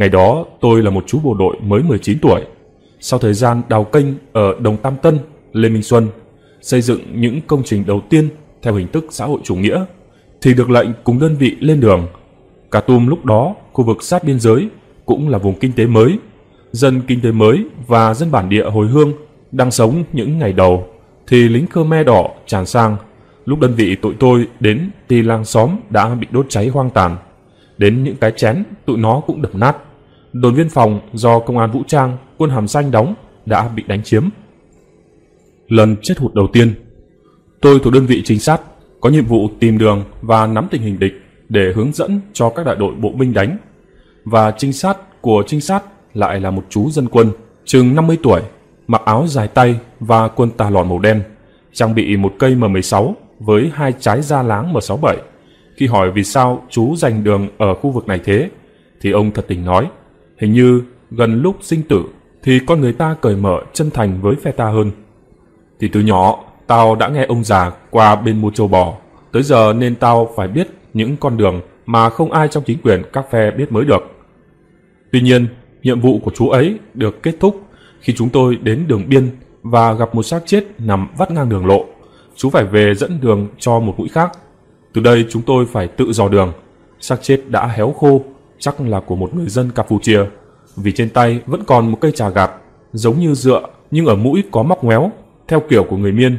Ngày đó tôi là một chú bộ đội mới 19 tuổi. Sau thời gian đào kênh ở Đồng Tam Tân, Lê Minh Xuân xây dựng những công trình đầu tiên theo hình thức xã hội chủ nghĩa thì được lệnh cùng đơn vị lên đường. Cả Tum lúc đó, khu vực sát biên giới cũng là vùng kinh tế mới. Dân kinh tế mới và dân bản địa hồi hương đang sống những ngày đầu thì lính me đỏ tràn sang. Lúc đơn vị tụi tôi đến thì làng xóm đã bị đốt cháy hoang tàn. Đến những cái chén tụi nó cũng đập nát đồn biên phòng do công an vũ trang, quân hàm xanh đóng đã bị đánh chiếm. Lần chết hụt đầu tiên, tôi thuộc đơn vị trinh sát, có nhiệm vụ tìm đường và nắm tình hình địch để hướng dẫn cho các đại đội bộ binh đánh. Và trinh sát của trinh sát lại là một chú dân quân, chừng 50 tuổi, mặc áo dài tay và quân tà lọn màu đen, trang bị một cây M16 với hai trái da láng M67. Khi hỏi vì sao chú giành đường ở khu vực này thế, thì ông thật tình nói, Hình như gần lúc sinh tử thì con người ta cởi mở chân thành với phe ta hơn. Thì từ nhỏ, tao đã nghe ông già qua bên mua châu bò. Tới giờ nên tao phải biết những con đường mà không ai trong chính quyền các phe biết mới được. Tuy nhiên, nhiệm vụ của chú ấy được kết thúc khi chúng tôi đến đường biên và gặp một xác chết nằm vắt ngang đường lộ. Chú phải về dẫn đường cho một mũi khác. Từ đây chúng tôi phải tự dò đường. Xác chết đã héo khô chắc là của một người dân Campuchia, vì trên tay vẫn còn một cây trà gạt, giống như dựa nhưng ở mũi có móc ngoéo, theo kiểu của người Miên.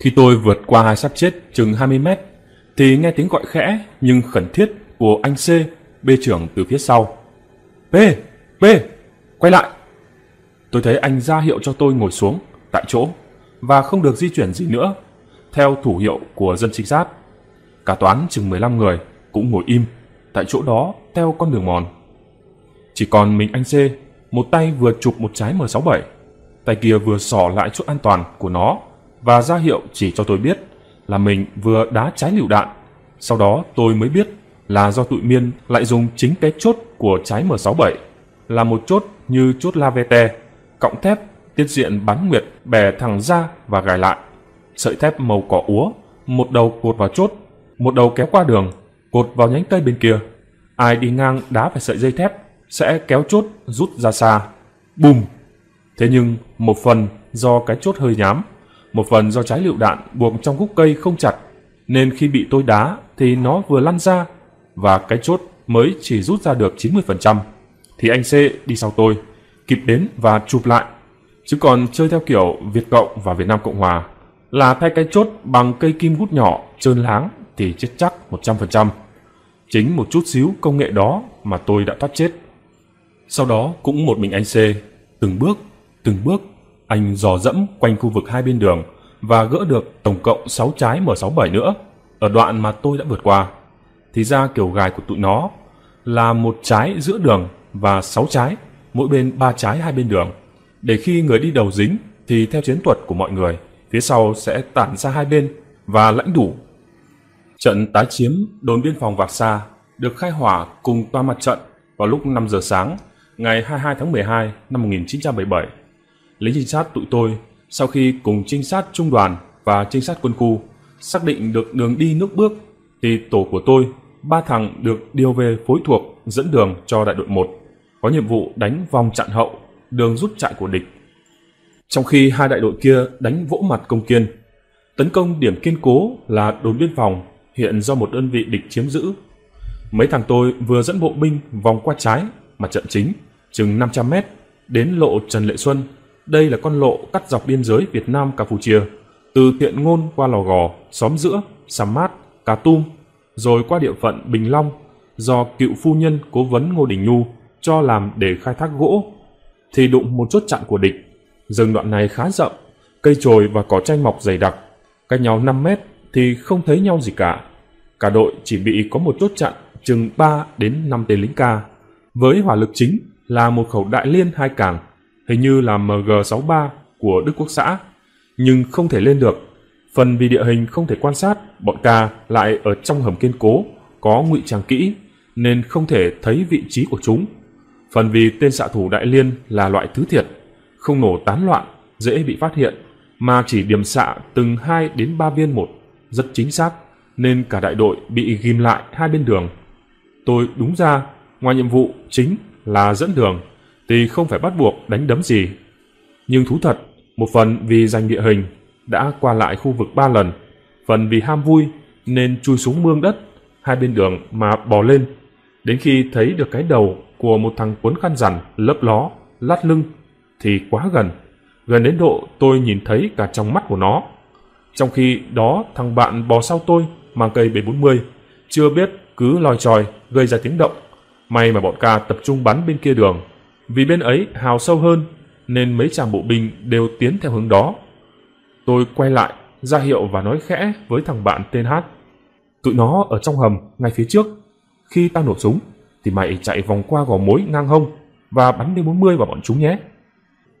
Khi tôi vượt qua hai xác chết chừng 20 mét, thì nghe tiếng gọi khẽ nhưng khẩn thiết của anh C, B trưởng từ phía sau. B, B, quay lại. Tôi thấy anh ra hiệu cho tôi ngồi xuống, tại chỗ, và không được di chuyển gì nữa, theo thủ hiệu của dân trinh sát. Cả toán chừng 15 người cũng ngồi im, tại chỗ đó theo con đường mòn. Chỉ còn mình anh C, một tay vừa chụp một trái M67, tay kia vừa xỏ lại chút an toàn của nó và ra hiệu chỉ cho tôi biết là mình vừa đá trái lựu đạn. Sau đó tôi mới biết là do tụi Miên lại dùng chính cái chốt của trái M67 là một chốt như chốt lavete, cọng thép, tiết diện bắn nguyệt bè thẳng ra và gài lại. Sợi thép màu cỏ úa, một đầu cột vào chốt, một đầu kéo qua đường, cột vào nhánh cây bên kia Ai đi ngang đá phải sợi dây thép sẽ kéo chốt rút ra xa. Bùm! Thế nhưng một phần do cái chốt hơi nhám, một phần do trái lựu đạn buộc trong gốc cây không chặt, nên khi bị tôi đá thì nó vừa lăn ra và cái chốt mới chỉ rút ra được 90%. Thì anh C đi sau tôi, kịp đến và chụp lại. Chứ còn chơi theo kiểu Việt Cộng và Việt Nam Cộng Hòa là thay cái chốt bằng cây kim gút nhỏ trơn láng thì chết chắc 100% chính một chút xíu công nghệ đó mà tôi đã thoát chết sau đó cũng một mình anh c từng bước từng bước anh dò dẫm quanh khu vực hai bên đường và gỡ được tổng cộng sáu trái m sáu bảy nữa ở đoạn mà tôi đã vượt qua thì ra kiểu gài của tụi nó là một trái giữa đường và sáu trái mỗi bên ba trái hai bên đường để khi người đi đầu dính thì theo chiến thuật của mọi người phía sau sẽ tản ra hai bên và lãnh đủ Trận tái chiếm đồn biên phòng Vạc Sa được khai hỏa cùng toa mặt trận vào lúc 5 giờ sáng ngày 22 tháng 12 năm 1977. Lính trinh sát tụi tôi sau khi cùng trinh sát trung đoàn và trinh sát quân khu xác định được đường đi nước bước thì tổ của tôi, ba thằng được điều về phối thuộc dẫn đường cho đại đội 1, có nhiệm vụ đánh vòng chặn hậu đường rút chạy của địch. Trong khi hai đại đội kia đánh vỗ mặt công kiên, tấn công điểm kiên cố là đồn biên phòng hiện do một đơn vị địch chiếm giữ. Mấy thằng tôi vừa dẫn bộ binh vòng qua trái mặt trận chính, chừng 500 mét, đến lộ Trần Lệ Xuân. Đây là con lộ cắt dọc biên giới Việt Nam Campuchia, từ Thiện Ngôn qua Lò Gò, xóm giữa, Sầm Mát, Cà Tum, rồi qua địa phận Bình Long do cựu phu nhân cố vấn Ngô Đình Nhu cho làm để khai thác gỗ thì đụng một chốt chặn của địch. Rừng đoạn này khá rộng, cây trồi và cỏ tranh mọc dày đặc, cách nhau 5 mét thì không thấy nhau gì cả. Cả đội chỉ bị có một chốt chặn chừng 3 đến 5 tên lính ca, với hỏa lực chính là một khẩu đại liên hai càng, hình như là MG63 của Đức Quốc xã, nhưng không thể lên được. Phần vì địa hình không thể quan sát, bọn ca lại ở trong hầm kiên cố, có ngụy trang kỹ nên không thể thấy vị trí của chúng. Phần vì tên xạ thủ đại liên là loại thứ thiệt, không nổ tán loạn, dễ bị phát hiện, mà chỉ điểm xạ từng 2 đến 3 viên một rất chính xác nên cả đại đội bị ghim lại hai bên đường tôi đúng ra ngoài nhiệm vụ chính là dẫn đường thì không phải bắt buộc đánh đấm gì nhưng thú thật một phần vì giành địa hình đã qua lại khu vực ba lần phần vì ham vui nên chui xuống mương đất hai bên đường mà bò lên đến khi thấy được cái đầu của một thằng cuốn khăn rằn lấp ló lát lưng thì quá gần gần đến độ tôi nhìn thấy cả trong mắt của nó trong khi đó thằng bạn bò sau tôi mang cây B40, chưa biết cứ lòi tròi gây ra tiếng động. May mà bọn ca tập trung bắn bên kia đường, vì bên ấy hào sâu hơn nên mấy chàng bộ binh đều tiến theo hướng đó. Tôi quay lại, ra hiệu và nói khẽ với thằng bạn tên Hát. Tụi nó ở trong hầm ngay phía trước. Khi ta nổ súng thì mày chạy vòng qua gò mối ngang hông và bắn D40 vào bọn chúng nhé.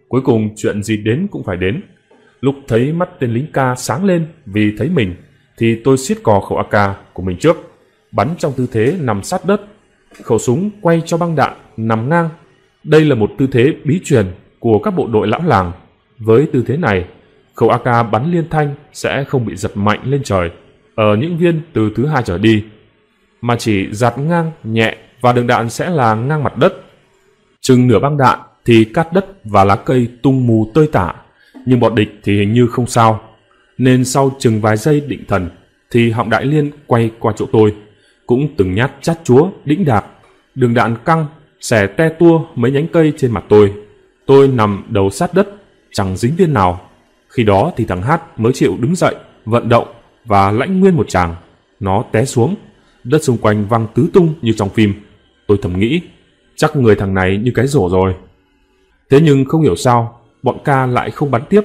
Cuối cùng chuyện gì đến cũng phải đến lúc thấy mắt tên lính ca sáng lên vì thấy mình thì tôi siết cò khẩu ak của mình trước bắn trong tư thế nằm sát đất khẩu súng quay cho băng đạn nằm ngang đây là một tư thế bí truyền của các bộ đội lão làng với tư thế này khẩu ak bắn liên thanh sẽ không bị giật mạnh lên trời ở những viên từ thứ hai trở đi mà chỉ giạt ngang nhẹ và đường đạn sẽ là ngang mặt đất chừng nửa băng đạn thì cát đất và lá cây tung mù tơi tả nhưng bọn địch thì hình như không sao. Nên sau chừng vài giây định thần, thì họng đại liên quay qua chỗ tôi. Cũng từng nhát chát chúa, đĩnh đạc, đường đạn căng, xẻ te tua mấy nhánh cây trên mặt tôi. Tôi nằm đầu sát đất, chẳng dính viên nào. Khi đó thì thằng Hát mới chịu đứng dậy, vận động và lãnh nguyên một chàng. Nó té xuống, đất xung quanh văng tứ tung như trong phim. Tôi thầm nghĩ, chắc người thằng này như cái rổ rồi. Thế nhưng không hiểu sao, bọn ca lại không bắn tiếp.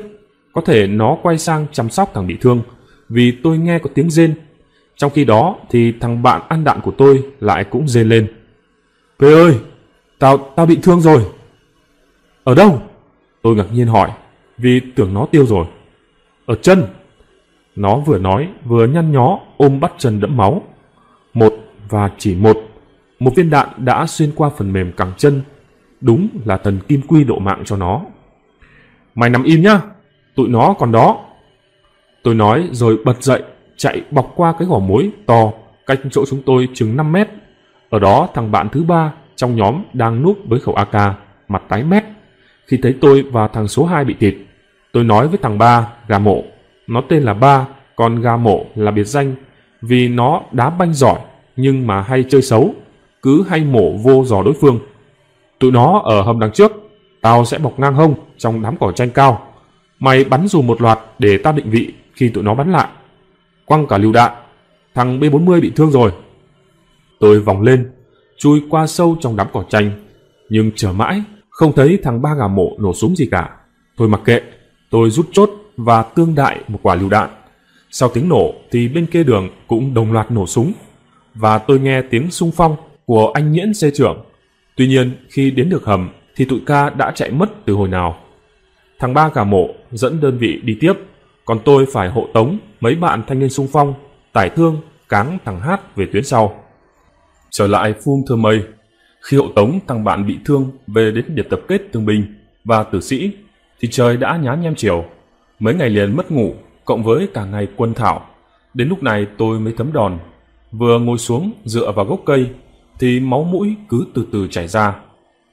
Có thể nó quay sang chăm sóc thằng bị thương, vì tôi nghe có tiếng rên. Trong khi đó thì thằng bạn ăn đạn của tôi lại cũng rên lên. Pê ơi, tao, tao bị thương rồi. Ở đâu? Tôi ngạc nhiên hỏi, vì tưởng nó tiêu rồi. Ở chân. Nó vừa nói vừa nhăn nhó ôm bắt chân đẫm máu. Một và chỉ một. Một viên đạn đã xuyên qua phần mềm cẳng chân. Đúng là thần kim quy độ mạng cho nó. Mày nằm im nhá, tụi nó còn đó. Tôi nói rồi bật dậy, chạy bọc qua cái gò mối to, cách chỗ chúng tôi chừng 5 mét. Ở đó thằng bạn thứ ba trong nhóm đang núp với khẩu AK, mặt tái mét. Khi thấy tôi và thằng số 2 bị thịt, tôi nói với thằng ba, gà mộ. Nó tên là ba, còn gà mộ là biệt danh vì nó đá banh giỏi nhưng mà hay chơi xấu, cứ hay mổ vô giò đối phương. Tụi nó ở hầm đằng trước, tao sẽ bọc ngang hông trong đám cỏ tranh cao. Mày bắn dù một loạt để ta định vị khi tụi nó bắn lại. Quăng cả lưu đạn. Thằng B40 bị thương rồi. Tôi vòng lên, chui qua sâu trong đám cỏ tranh, nhưng chờ mãi, không thấy thằng ba gà mộ nổ súng gì cả. Thôi mặc kệ, tôi rút chốt và tương đại một quả lưu đạn. Sau tiếng nổ thì bên kia đường cũng đồng loạt nổ súng và tôi nghe tiếng sung phong của anh Nhiễn xe trưởng. Tuy nhiên khi đến được hầm thì tụi ca đã chạy mất từ hồi nào. Thằng ba cả mộ dẫn đơn vị đi tiếp, còn tôi phải hộ tống mấy bạn thanh niên sung phong, tải thương, cáng thằng Hát về tuyến sau. Trở lại phun Thơ Mây, khi hộ tống thằng bạn bị thương về đến điểm tập kết thương binh và tử sĩ, thì trời đã nhá nhem chiều. Mấy ngày liền mất ngủ, cộng với cả ngày quân thảo. Đến lúc này tôi mới thấm đòn. Vừa ngồi xuống dựa vào gốc cây, thì máu mũi cứ từ từ chảy ra.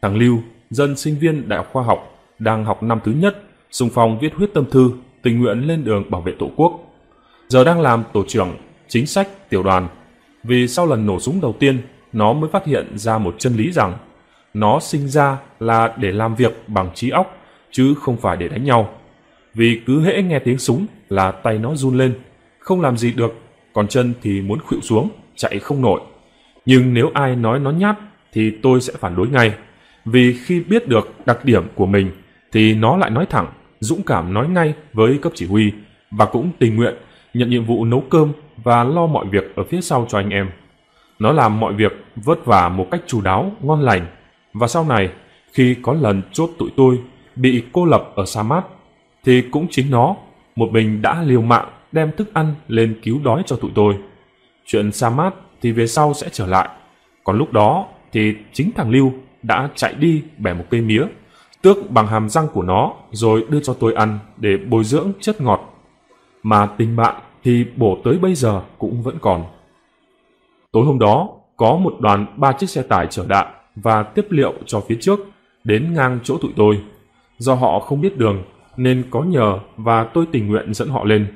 Thằng Lưu, dân sinh viên đại học khoa học, đang học năm thứ nhất, xung phong viết huyết tâm thư, tình nguyện lên đường bảo vệ Tổ quốc. Giờ đang làm tổ trưởng chính sách tiểu đoàn. Vì sau lần nổ súng đầu tiên, nó mới phát hiện ra một chân lý rằng nó sinh ra là để làm việc bằng trí óc chứ không phải để đánh nhau. Vì cứ hễ nghe tiếng súng là tay nó run lên, không làm gì được, còn chân thì muốn khuỵu xuống, chạy không nổi. Nhưng nếu ai nói nó nhát thì tôi sẽ phản đối ngay, vì khi biết được đặc điểm của mình thì nó lại nói thẳng, dũng cảm nói ngay với cấp chỉ huy và cũng tình nguyện nhận nhiệm vụ nấu cơm và lo mọi việc ở phía sau cho anh em. Nó làm mọi việc vất vả một cách chú đáo, ngon lành. Và sau này, khi có lần chốt tụi tôi bị cô lập ở sa mát, thì cũng chính nó, một mình đã liều mạng đem thức ăn lên cứu đói cho tụi tôi. Chuyện sa mát thì về sau sẽ trở lại. Còn lúc đó thì chính thằng Lưu đã chạy đi bẻ một cây mía tước bằng hàm răng của nó rồi đưa cho tôi ăn để bồi dưỡng chất ngọt. Mà tình bạn thì bổ tới bây giờ cũng vẫn còn. Tối hôm đó, có một đoàn ba chiếc xe tải chở đạn và tiếp liệu cho phía trước đến ngang chỗ tụi tôi. Do họ không biết đường nên có nhờ và tôi tình nguyện dẫn họ lên.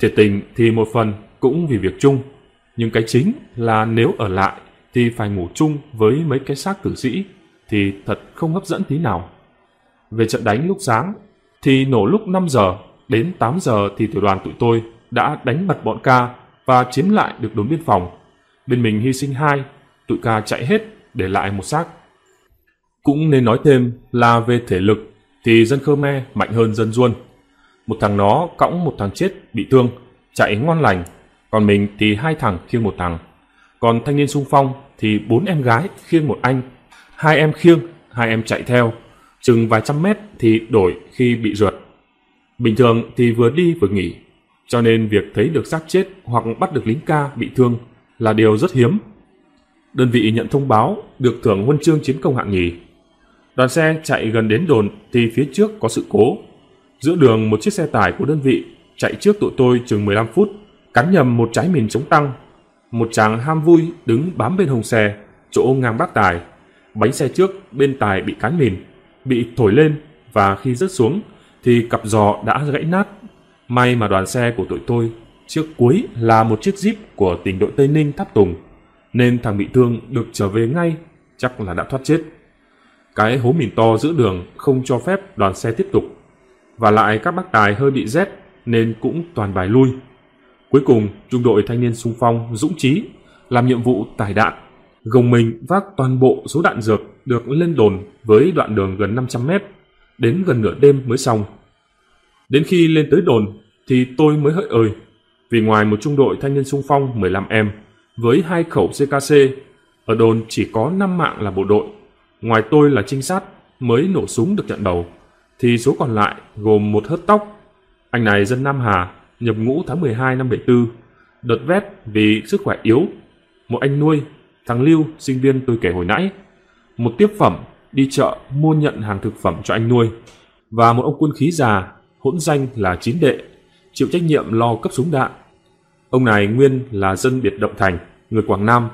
Thiệt tình thì một phần cũng vì việc chung, nhưng cái chính là nếu ở lại thì phải ngủ chung với mấy cái xác tử sĩ thì thật không hấp dẫn tí nào. Về trận đánh lúc sáng thì nổ lúc 5 giờ, đến 8 giờ thì tiểu đoàn tụi tôi đã đánh bật bọn ca và chiếm lại được đồn biên phòng. Bên mình hy sinh hai, tụi ca chạy hết để lại một xác. Cũng nên nói thêm là về thể lực thì dân Khmer mạnh hơn dân Duôn. Một thằng nó cõng một thằng chết bị thương, chạy ngon lành, còn mình thì hai thằng khiêng một thằng. Còn thanh niên sung phong thì bốn em gái khiêng một anh, hai em khiêng, hai em chạy theo chừng vài trăm mét thì đổi khi bị rượt. Bình thường thì vừa đi vừa nghỉ, cho nên việc thấy được xác chết hoặc bắt được lính ca bị thương là điều rất hiếm. Đơn vị nhận thông báo được thưởng huân chương chiến công hạng nhì. Đoàn xe chạy gần đến đồn thì phía trước có sự cố. Giữa đường một chiếc xe tải của đơn vị chạy trước tụi tôi chừng 15 phút, cắn nhầm một trái mìn chống tăng. Một chàng ham vui đứng bám bên hông xe, chỗ ngang bác tài. Bánh xe trước bên tài bị cán mìn, bị thổi lên và khi rớt xuống thì cặp giò đã gãy nát. May mà đoàn xe của tụi tôi trước cuối là một chiếc jeep của tỉnh đội Tây Ninh tháp tùng nên thằng bị thương được trở về ngay chắc là đã thoát chết. Cái hố mìn to giữa đường không cho phép đoàn xe tiếp tục và lại các bác tài hơi bị rét nên cũng toàn bài lui. Cuối cùng, trung đội thanh niên sung phong dũng trí làm nhiệm vụ tải đạn, gồng mình vác toàn bộ số đạn dược được lên đồn với đoạn đường gần 500 mét, đến gần nửa đêm mới xong. Đến khi lên tới đồn thì tôi mới hỡi ơi, vì ngoài một trung đội thanh niên sung phong 15 em với hai khẩu CKC, ở đồn chỉ có 5 mạng là bộ đội, ngoài tôi là trinh sát mới nổ súng được trận đầu, thì số còn lại gồm một hớt tóc. Anh này dân Nam Hà, nhập ngũ tháng 12 năm 74, đợt vét vì sức khỏe yếu. Một anh nuôi, thằng Lưu, sinh viên tôi kể hồi nãy, một tiếp phẩm đi chợ mua nhận hàng thực phẩm cho anh nuôi và một ông quân khí già hỗn danh là Chín Đệ chịu trách nhiệm lo cấp súng đạn. Ông này nguyên là dân biệt động thành, người Quảng Nam,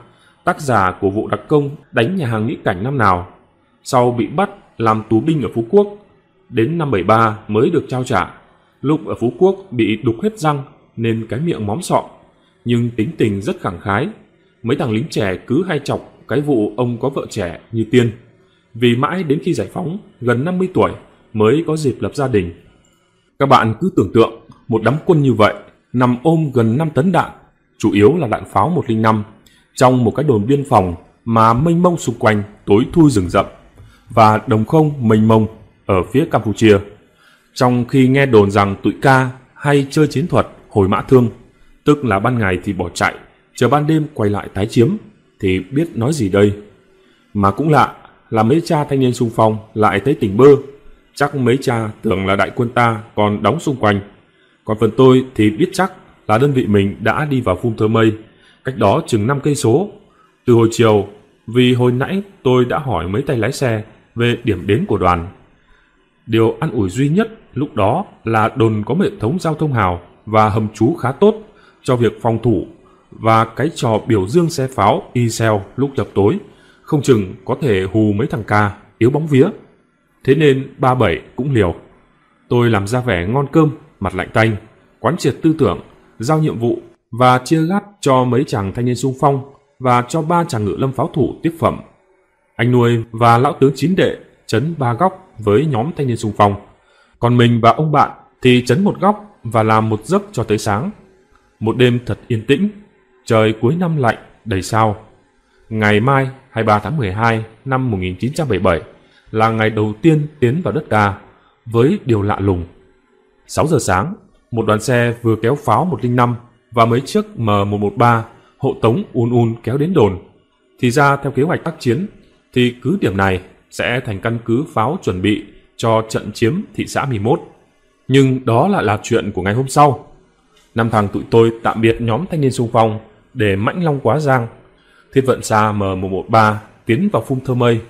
tác giả của vụ đặc công đánh nhà hàng Mỹ Cảnh năm nào. Sau bị bắt làm tù binh ở Phú Quốc, đến năm bảy ba mới được trao trả. Lúc ở Phú Quốc bị đục hết răng nên cái miệng móm sọ, nhưng tính tình rất khẳng khái. Mấy thằng lính trẻ cứ hay chọc cái vụ ông có vợ trẻ như Tiên. Vì mãi đến khi giải phóng, gần 50 tuổi mới có dịp lập gia đình. Các bạn cứ tưởng tượng một đám quân như vậy nằm ôm gần 5 tấn đạn, chủ yếu là đạn pháo 105, trong một cái đồn biên phòng mà mênh mông xung quanh tối thui rừng rậm và đồng không mênh mông ở phía Campuchia. Trong khi nghe đồn rằng tụi ca hay chơi chiến thuật hồi mã thương, tức là ban ngày thì bỏ chạy, chờ ban đêm quay lại tái chiếm thì biết nói gì đây. Mà cũng lạ là mấy cha thanh niên sung phong lại thấy tỉnh bơ. Chắc mấy cha tưởng là đại quân ta còn đóng xung quanh. Còn phần tôi thì biết chắc là đơn vị mình đã đi vào phun thơ mây, cách đó chừng 5 cây số. Từ hồi chiều, vì hồi nãy tôi đã hỏi mấy tay lái xe về điểm đến của đoàn. Điều ăn ủi duy nhất lúc đó là đồn có hệ thống giao thông hào và hầm trú khá tốt cho việc phòng thủ và cái trò biểu dương xe pháo Isel lúc chập tối, không chừng có thể hù mấy thằng ca, yếu bóng vía. Thế nên ba bảy cũng liều. Tôi làm ra vẻ ngon cơm, mặt lạnh tanh, quán triệt tư tưởng, giao nhiệm vụ và chia lát cho mấy chàng thanh niên sung phong và cho ba chàng ngự lâm pháo thủ tiếp phẩm. Anh nuôi và lão tướng chín đệ chấn ba góc với nhóm thanh niên sung phong. Còn mình và ông bạn thì chấn một góc và làm một giấc cho tới sáng. Một đêm thật yên tĩnh trời cuối năm lạnh, đầy sao. Ngày mai, 23 tháng 12 năm 1977 là ngày đầu tiên tiến vào đất ca với điều lạ lùng. 6 giờ sáng, một đoàn xe vừa kéo pháo 105 và mấy chiếc M113 hộ tống un un kéo đến đồn. Thì ra theo kế hoạch tác chiến thì cứ điểm này sẽ thành căn cứ pháo chuẩn bị cho trận chiếm thị xã 11. Nhưng đó lại là chuyện của ngày hôm sau. Năm thằng tụi tôi tạm biệt nhóm thanh niên xung phong để mãnh long quá giang. Thiết vận xa M113 tiến vào phun thơ mây.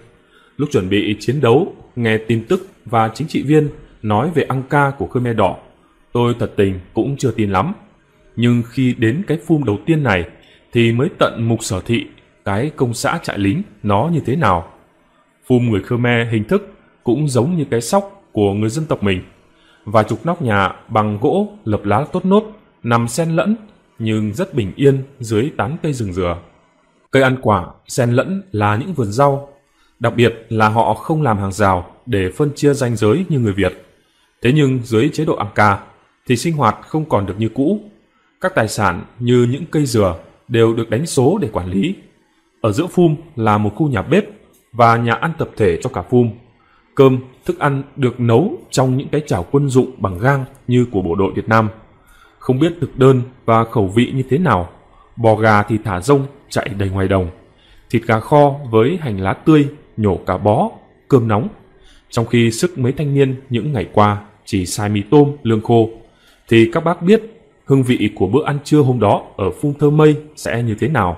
Lúc chuẩn bị chiến đấu, nghe tin tức và chính trị viên nói về ăn ca của Khmer Đỏ, tôi thật tình cũng chưa tin lắm. Nhưng khi đến cái phun đầu tiên này thì mới tận mục sở thị cái công xã trại lính nó như thế nào. Phun người Khmer hình thức cũng giống như cái sóc của người dân tộc mình. Vài chục nóc nhà bằng gỗ lập lá tốt nốt nằm xen lẫn nhưng rất bình yên dưới tán cây rừng dừa. Cây ăn quả xen lẫn là những vườn rau, đặc biệt là họ không làm hàng rào để phân chia ranh giới như người Việt. Thế nhưng dưới chế độ Anka thì sinh hoạt không còn được như cũ. Các tài sản như những cây dừa đều được đánh số để quản lý. Ở giữa phum là một khu nhà bếp và nhà ăn tập thể cho cả phum. Cơm, thức ăn được nấu trong những cái chảo quân dụng bằng gang như của bộ đội Việt Nam không biết thực đơn và khẩu vị như thế nào. Bò gà thì thả rông, chạy đầy ngoài đồng. Thịt gà kho với hành lá tươi, nhổ cả bó, cơm nóng. Trong khi sức mấy thanh niên những ngày qua chỉ xài mì tôm, lương khô, thì các bác biết hương vị của bữa ăn trưa hôm đó ở phung thơ mây sẽ như thế nào.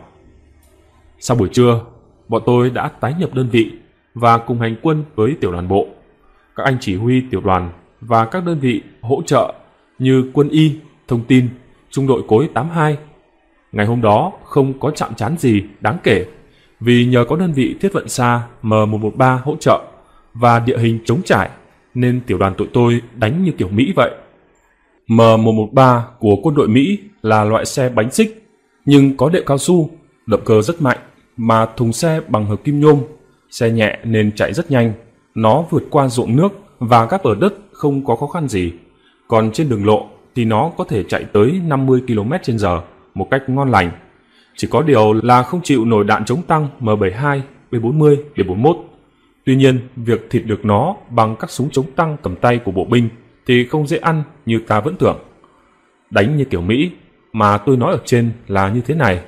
Sau buổi trưa, bọn tôi đã tái nhập đơn vị và cùng hành quân với tiểu đoàn bộ. Các anh chỉ huy tiểu đoàn và các đơn vị hỗ trợ như quân y, Thông tin, trung đội cối 82. Ngày hôm đó không có chạm chán gì đáng kể, vì nhờ có đơn vị thiết vận xa M113 hỗ trợ và địa hình chống trải nên tiểu đoàn tụi tôi đánh như kiểu Mỹ vậy. M113 của quân đội Mỹ là loại xe bánh xích nhưng có đệm cao su, động cơ rất mạnh mà thùng xe bằng hợp kim nhôm, xe nhẹ nên chạy rất nhanh, nó vượt qua ruộng nước và các ở đất không có khó khăn gì. Còn trên đường lộ thì nó có thể chạy tới 50 km h một cách ngon lành. Chỉ có điều là không chịu nổi đạn chống tăng M72, B40, B41. Tuy nhiên, việc thịt được nó bằng các súng chống tăng cầm tay của bộ binh thì không dễ ăn như ta vẫn tưởng. Đánh như kiểu Mỹ mà tôi nói ở trên là như thế này.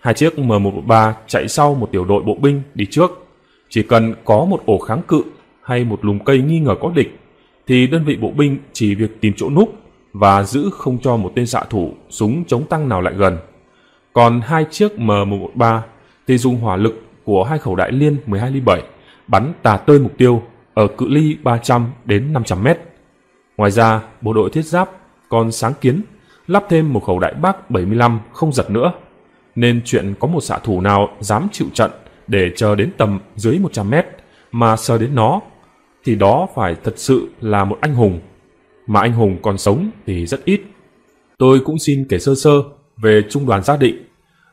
Hai chiếc M113 chạy sau một tiểu đội bộ binh đi trước. Chỉ cần có một ổ kháng cự hay một lùm cây nghi ngờ có địch thì đơn vị bộ binh chỉ việc tìm chỗ núp và giữ không cho một tên xạ thủ súng chống tăng nào lại gần. Còn hai chiếc M113 thì dùng hỏa lực của hai khẩu đại liên 12 ly 7 bắn tà tơi mục tiêu ở cự ly 300 đến 500 mét. Ngoài ra, bộ đội thiết giáp còn sáng kiến lắp thêm một khẩu đại bác 75 không giật nữa, nên chuyện có một xạ thủ nào dám chịu trận để chờ đến tầm dưới 100 mét mà sờ đến nó thì đó phải thật sự là một anh hùng mà anh hùng còn sống thì rất ít. Tôi cũng xin kể sơ sơ về trung đoàn gia định,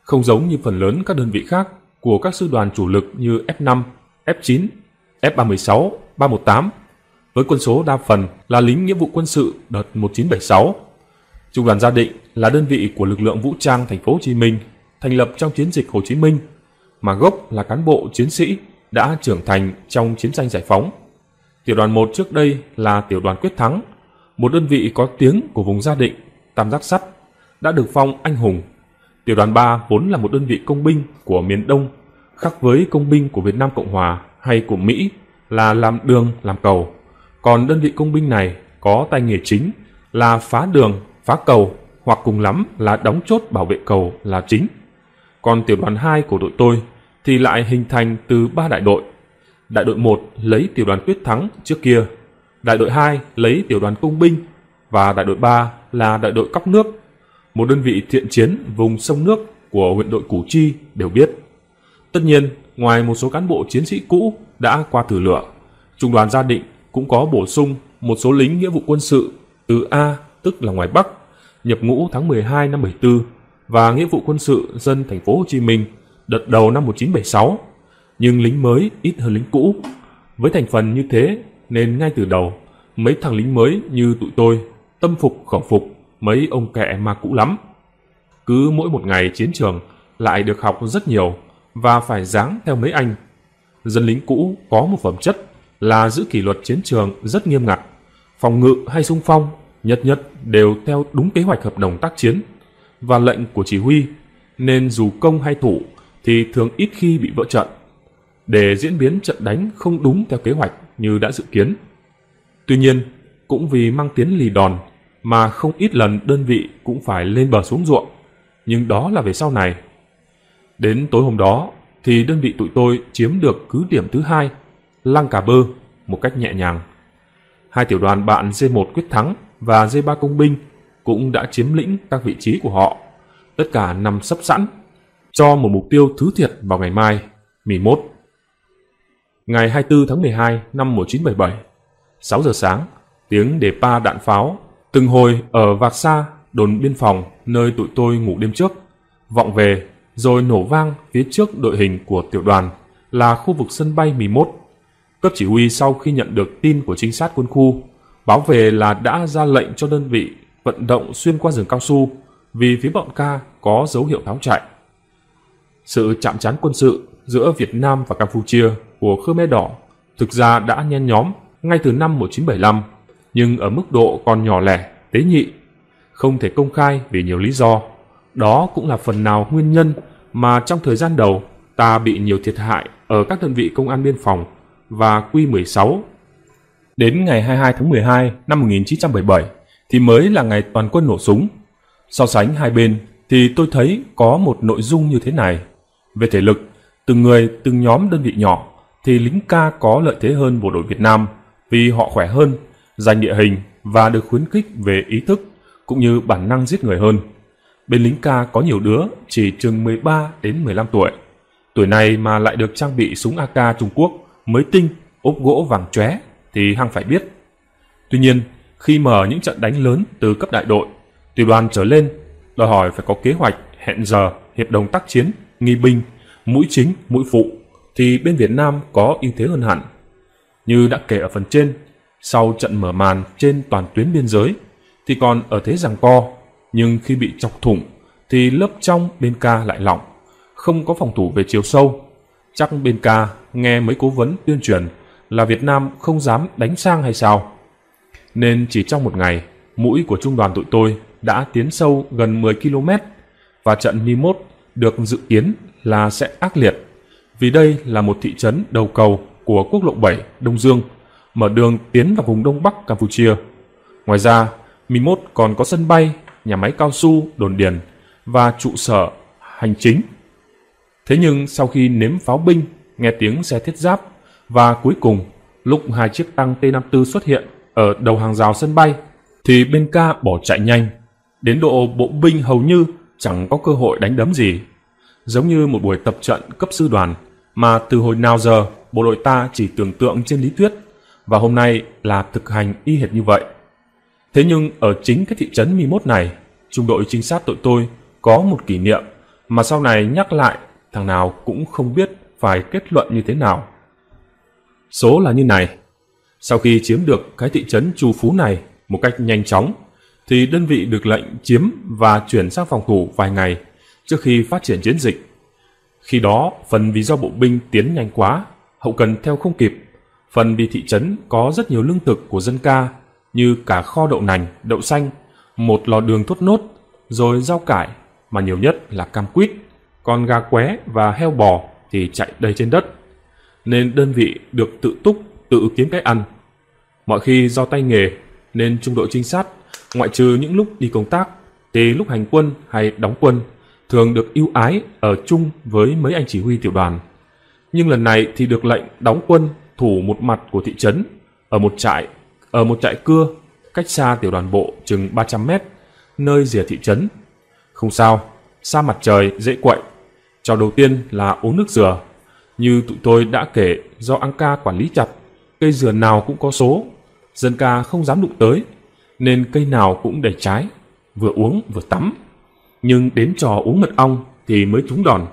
không giống như phần lớn các đơn vị khác của các sư đoàn chủ lực như F5, F9, F36, 318 với quân số đa phần là lính nghĩa vụ quân sự đợt 1976. Trung đoàn Gia Định là đơn vị của lực lượng vũ trang thành phố Hồ Chí Minh, thành lập trong chiến dịch Hồ Chí Minh, mà gốc là cán bộ chiến sĩ đã trưởng thành trong chiến tranh giải phóng. Tiểu đoàn 1 trước đây là tiểu đoàn quyết thắng, một đơn vị có tiếng của vùng Gia Định, Tam Giác Sắt, đã được phong anh hùng. Tiểu đoàn 3 vốn là một đơn vị công binh của miền Đông, khác với công binh của Việt Nam Cộng Hòa hay của Mỹ là làm đường, làm cầu. Còn đơn vị công binh này có tay nghề chính là phá đường, phá cầu hoặc cùng lắm là đóng chốt bảo vệ cầu là chính. Còn tiểu đoàn 2 của đội tôi thì lại hình thành từ ba đại đội. Đại đội 1 lấy tiểu đoàn quyết thắng trước kia đại đội 2 lấy tiểu đoàn công binh và đại đội 3 là đại đội cóc nước, một đơn vị thiện chiến vùng sông nước của huyện đội Củ Chi đều biết. Tất nhiên, ngoài một số cán bộ chiến sĩ cũ đã qua thử lửa, trung đoàn gia định cũng có bổ sung một số lính nghĩa vụ quân sự từ A tức là ngoài Bắc nhập ngũ tháng 12 năm 74 và nghĩa vụ quân sự dân thành phố Hồ Chí Minh đợt đầu năm 1976, nhưng lính mới ít hơn lính cũ. Với thành phần như thế nên ngay từ đầu, mấy thằng lính mới như tụi tôi, tâm phục khẩu phục mấy ông kẹ mà cũ lắm. Cứ mỗi một ngày chiến trường lại được học rất nhiều và phải dáng theo mấy anh. Dân lính cũ có một phẩm chất là giữ kỷ luật chiến trường rất nghiêm ngặt, phòng ngự hay xung phong, nhất nhất đều theo đúng kế hoạch hợp đồng tác chiến và lệnh của chỉ huy, nên dù công hay thủ thì thường ít khi bị vỡ trận để diễn biến trận đánh không đúng theo kế hoạch như đã dự kiến. Tuy nhiên, cũng vì mang tiến lì đòn mà không ít lần đơn vị cũng phải lên bờ xuống ruộng, nhưng đó là về sau này. Đến tối hôm đó thì đơn vị tụi tôi chiếm được cứ điểm thứ hai, Lăng Cà Bơ, một cách nhẹ nhàng. Hai tiểu đoàn bạn g 1 quyết thắng và g 3 công binh cũng đã chiếm lĩnh các vị trí của họ, tất cả nằm sắp sẵn cho một mục tiêu thứ thiệt vào ngày mai, mì 11 ngày 24 tháng 12 năm 1977, 6 giờ sáng, tiếng đề pa đạn pháo, từng hồi ở vạc xa, đồn biên phòng nơi tụi tôi ngủ đêm trước, vọng về rồi nổ vang phía trước đội hình của tiểu đoàn là khu vực sân bay 11. Cấp chỉ huy sau khi nhận được tin của trinh sát quân khu, báo về là đã ra lệnh cho đơn vị vận động xuyên qua rừng cao su vì phía bọn ca có dấu hiệu tháo chạy. Sự chạm trán quân sự giữa Việt Nam và Campuchia của Khmer Đỏ thực ra đã nhen nhóm ngay từ năm 1975, nhưng ở mức độ còn nhỏ lẻ, tế nhị, không thể công khai vì nhiều lý do. Đó cũng là phần nào nguyên nhân mà trong thời gian đầu ta bị nhiều thiệt hại ở các đơn vị công an biên phòng và Q16. Đến ngày 22 tháng 12 năm 1977 thì mới là ngày toàn quân nổ súng. So sánh hai bên thì tôi thấy có một nội dung như thế này. Về thể lực, từng người từng nhóm đơn vị nhỏ thì lính ca có lợi thế hơn bộ đội Việt Nam vì họ khỏe hơn, giành địa hình và được khuyến khích về ý thức cũng như bản năng giết người hơn. Bên lính ca có nhiều đứa chỉ chừng 13 đến 15 tuổi. Tuổi này mà lại được trang bị súng AK Trung Quốc mới tinh, ốp gỗ vàng chóe thì hăng phải biết. Tuy nhiên, khi mở những trận đánh lớn từ cấp đại đội, tùy đoàn trở lên, đòi hỏi phải có kế hoạch, hẹn giờ, hiệp đồng tác chiến, nghi binh, mũi chính, mũi phụ thì bên Việt Nam có ưu thế hơn hẳn. Như đã kể ở phần trên, sau trận mở màn trên toàn tuyến biên giới thì còn ở thế rằng co, nhưng khi bị chọc thủng thì lớp trong bên ca lại lỏng, không có phòng thủ về chiều sâu. Chắc bên ca nghe mấy cố vấn tuyên truyền là Việt Nam không dám đánh sang hay sao. Nên chỉ trong một ngày, mũi của trung đoàn tụi tôi đã tiến sâu gần 10 km và trận Mi 1 được dự kiến là sẽ ác liệt vì đây là một thị trấn đầu cầu của quốc lộ 7 Đông Dương, mở đường tiến vào vùng Đông Bắc Campuchia. Ngoài ra, Mi-1 còn có sân bay, nhà máy cao su, đồn điền và trụ sở hành chính. Thế nhưng sau khi nếm pháo binh, nghe tiếng xe thiết giáp và cuối cùng lúc hai chiếc tăng T-54 xuất hiện ở đầu hàng rào sân bay thì bên ca bỏ chạy nhanh. Đến độ bộ binh hầu như chẳng có cơ hội đánh đấm gì. Giống như một buổi tập trận cấp sư đoàn mà từ hồi nào giờ bộ đội ta chỉ tưởng tượng trên lý thuyết và hôm nay là thực hành y hệt như vậy. Thế nhưng ở chính cái thị trấn mi mốt này, trung đội trinh sát tội tôi có một kỷ niệm mà sau này nhắc lại thằng nào cũng không biết phải kết luận như thế nào. Số là như này, sau khi chiếm được cái thị trấn Chu Phú này một cách nhanh chóng, thì đơn vị được lệnh chiếm và chuyển sang phòng thủ vài ngày trước khi phát triển chiến dịch. Khi đó, phần vì do bộ binh tiến nhanh quá, hậu cần theo không kịp, phần vì thị trấn có rất nhiều lương thực của dân ca như cả kho đậu nành, đậu xanh, một lò đường thốt nốt, rồi rau cải, mà nhiều nhất là cam quýt, còn gà qué và heo bò thì chạy đầy trên đất. Nên đơn vị được tự túc, tự kiếm cái ăn. Mọi khi do tay nghề, nên trung đội trinh sát, ngoại trừ những lúc đi công tác, thì lúc hành quân hay đóng quân thường được ưu ái ở chung với mấy anh chỉ huy tiểu đoàn. Nhưng lần này thì được lệnh đóng quân thủ một mặt của thị trấn ở một trại ở một trại cưa cách xa tiểu đoàn bộ chừng 300 mét nơi rìa thị trấn. Không sao, xa mặt trời dễ quậy. Trò đầu tiên là uống nước dừa. Như tụi tôi đã kể do Ang ca quản lý chặt, cây dừa nào cũng có số, dân ca không dám đụng tới, nên cây nào cũng để trái, vừa uống vừa tắm nhưng đến trò uống mật ong thì mới trúng đòn.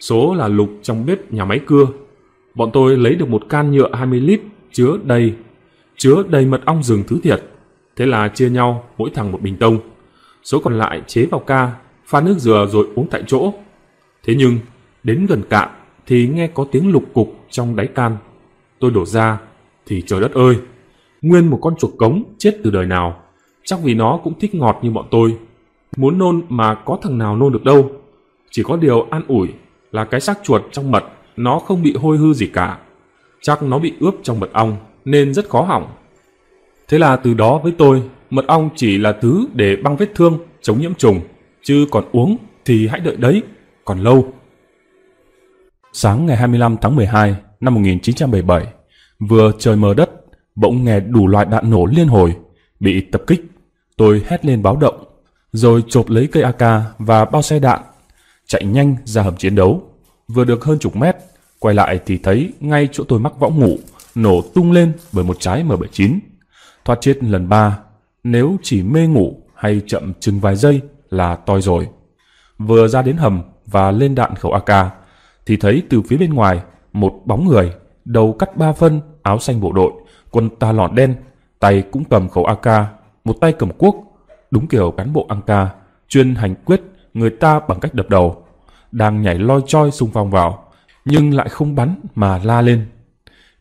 Số là lục trong bếp nhà máy cưa. Bọn tôi lấy được một can nhựa 20 lít chứa đầy chứa đầy mật ong rừng thứ thiệt. Thế là chia nhau mỗi thằng một bình tông. Số còn lại chế vào ca, pha nước dừa rồi uống tại chỗ. Thế nhưng, đến gần cạn thì nghe có tiếng lục cục trong đáy can. Tôi đổ ra, thì trời đất ơi, nguyên một con chuột cống chết từ đời nào. Chắc vì nó cũng thích ngọt như bọn tôi Muốn nôn mà có thằng nào nôn được đâu. Chỉ có điều an ủi là cái xác chuột trong mật nó không bị hôi hư gì cả. Chắc nó bị ướp trong mật ong nên rất khó hỏng. Thế là từ đó với tôi, mật ong chỉ là thứ để băng vết thương, chống nhiễm trùng. Chứ còn uống thì hãy đợi đấy, còn lâu. Sáng ngày 25 tháng 12 năm 1977, vừa trời mờ đất, bỗng nghe đủ loại đạn nổ liên hồi, bị tập kích. Tôi hét lên báo động rồi chộp lấy cây AK và bao xe đạn, chạy nhanh ra hầm chiến đấu. Vừa được hơn chục mét, quay lại thì thấy ngay chỗ tôi mắc võng ngủ, nổ tung lên bởi một trái M79. Thoát chết lần ba, nếu chỉ mê ngủ hay chậm chừng vài giây là toi rồi. Vừa ra đến hầm và lên đạn khẩu AK, thì thấy từ phía bên ngoài một bóng người, đầu cắt ba phân, áo xanh bộ đội, quần ta lọt đen, tay cũng cầm khẩu AK, một tay cầm cuốc, đúng kiểu cán bộ ăn ca, chuyên hành quyết người ta bằng cách đập đầu. Đang nhảy loi choi xung phong vào, nhưng lại không bắn mà la lên.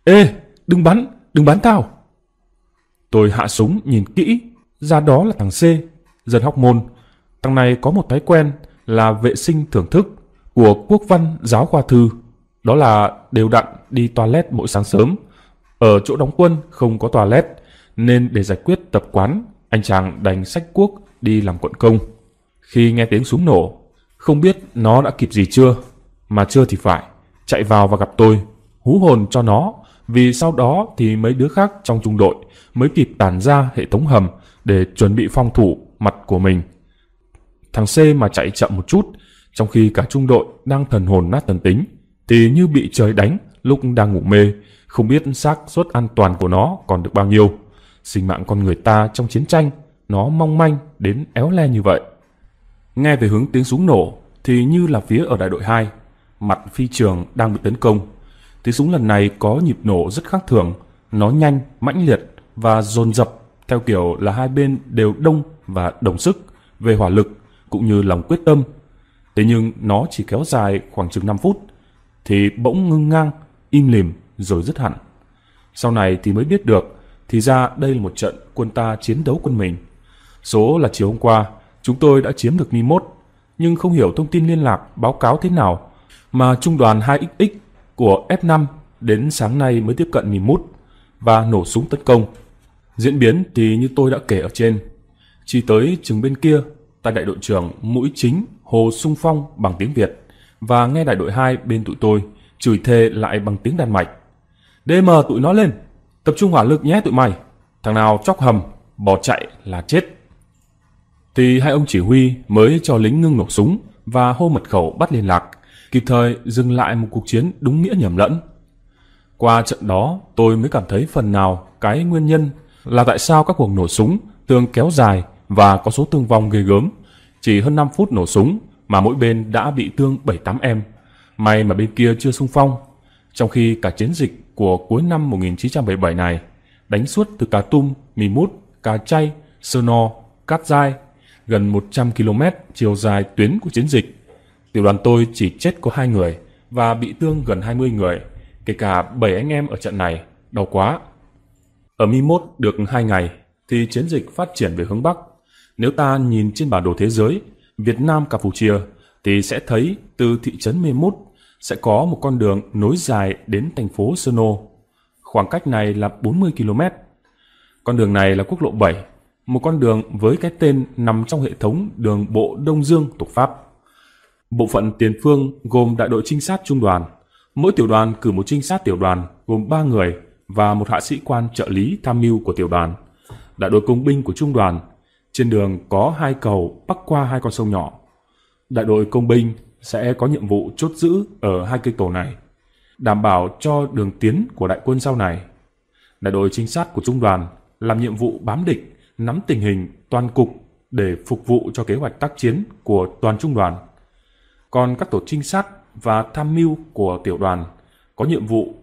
Ê, đừng bắn, đừng bắn tao. Tôi hạ súng nhìn kỹ, ra đó là thằng C, dân hóc môn. Thằng này có một thói quen là vệ sinh thưởng thức của quốc văn giáo khoa thư. Đó là đều đặn đi toilet mỗi sáng sớm. Ở chỗ đóng quân không có toilet, nên để giải quyết tập quán anh chàng đành sách cuốc đi làm quận công. Khi nghe tiếng súng nổ, không biết nó đã kịp gì chưa, mà chưa thì phải, chạy vào và gặp tôi, hú hồn cho nó, vì sau đó thì mấy đứa khác trong trung đội mới kịp tản ra hệ thống hầm để chuẩn bị phòng thủ mặt của mình. Thằng C mà chạy chậm một chút, trong khi cả trung đội đang thần hồn nát thần tính, thì như bị trời đánh lúc đang ngủ mê, không biết xác suất an toàn của nó còn được bao nhiêu sinh mạng con người ta trong chiến tranh nó mong manh đến éo le như vậy. Nghe về hướng tiếng súng nổ thì như là phía ở đại đội 2, mặt phi trường đang bị tấn công. Tiếng súng lần này có nhịp nổ rất khác thường, nó nhanh, mãnh liệt và dồn dập theo kiểu là hai bên đều đông và đồng sức về hỏa lực cũng như lòng quyết tâm. Thế nhưng nó chỉ kéo dài khoảng chừng 5 phút thì bỗng ngưng ngang, im lìm rồi dứt hẳn. Sau này thì mới biết được thì ra đây là một trận quân ta chiến đấu quân mình. Số là chiều hôm qua, chúng tôi đã chiếm được Ni-1, nhưng không hiểu thông tin liên lạc báo cáo thế nào mà trung đoàn 2XX của F5 đến sáng nay mới tiếp cận Ni-1 và nổ súng tấn công. Diễn biến thì như tôi đã kể ở trên. Chỉ tới chừng bên kia, tại đại đội trưởng mũi chính Hồ Sung Phong bằng tiếng Việt và nghe đại đội 2 bên tụi tôi chửi thề lại bằng tiếng Đan Mạch. DM tụi nó lên! Tập trung hỏa lực nhé tụi mày. Thằng nào chóc hầm, bỏ chạy là chết. Thì hai ông chỉ huy mới cho lính ngưng nổ súng và hô mật khẩu bắt liên lạc, kịp thời dừng lại một cuộc chiến đúng nghĩa nhầm lẫn. Qua trận đó, tôi mới cảm thấy phần nào cái nguyên nhân là tại sao các cuộc nổ súng thường kéo dài và có số thương vong ghê gớm. Chỉ hơn 5 phút nổ súng mà mỗi bên đã bị thương 7-8 em. May mà bên kia chưa sung phong. Trong khi cả chiến dịch của cuối năm 1977 này, đánh suốt từ Cà Tum, Mì Mút, Cà Chay, Sơ No, Cát Giai, gần 100 km chiều dài tuyến của chiến dịch. Tiểu đoàn tôi chỉ chết có hai người và bị thương gần 20 người, kể cả 7 anh em ở trận này, đau quá. Ở Mi Mốt được 2 ngày thì chiến dịch phát triển về hướng Bắc. Nếu ta nhìn trên bản đồ thế giới, Việt Nam Campuchia thì sẽ thấy từ thị trấn Mi Mút sẽ có một con đường nối dài đến thành phố Sono. Khoảng cách này là 40 km. Con đường này là quốc lộ 7, một con đường với cái tên nằm trong hệ thống đường bộ Đông Dương thuộc Pháp. Bộ phận tiền phương gồm đại đội trinh sát trung đoàn. Mỗi tiểu đoàn cử một trinh sát tiểu đoàn gồm 3 người và một hạ sĩ quan trợ lý tham mưu của tiểu đoàn. Đại đội công binh của trung đoàn. Trên đường có hai cầu bắc qua hai con sông nhỏ. Đại đội công binh sẽ có nhiệm vụ chốt giữ ở hai cây cầu này, đảm bảo cho đường tiến của đại quân sau này. Đại đội trinh sát của trung đoàn làm nhiệm vụ bám địch, nắm tình hình toàn cục để phục vụ cho kế hoạch tác chiến của toàn trung đoàn. Còn các tổ trinh sát và tham mưu của tiểu đoàn có nhiệm vụ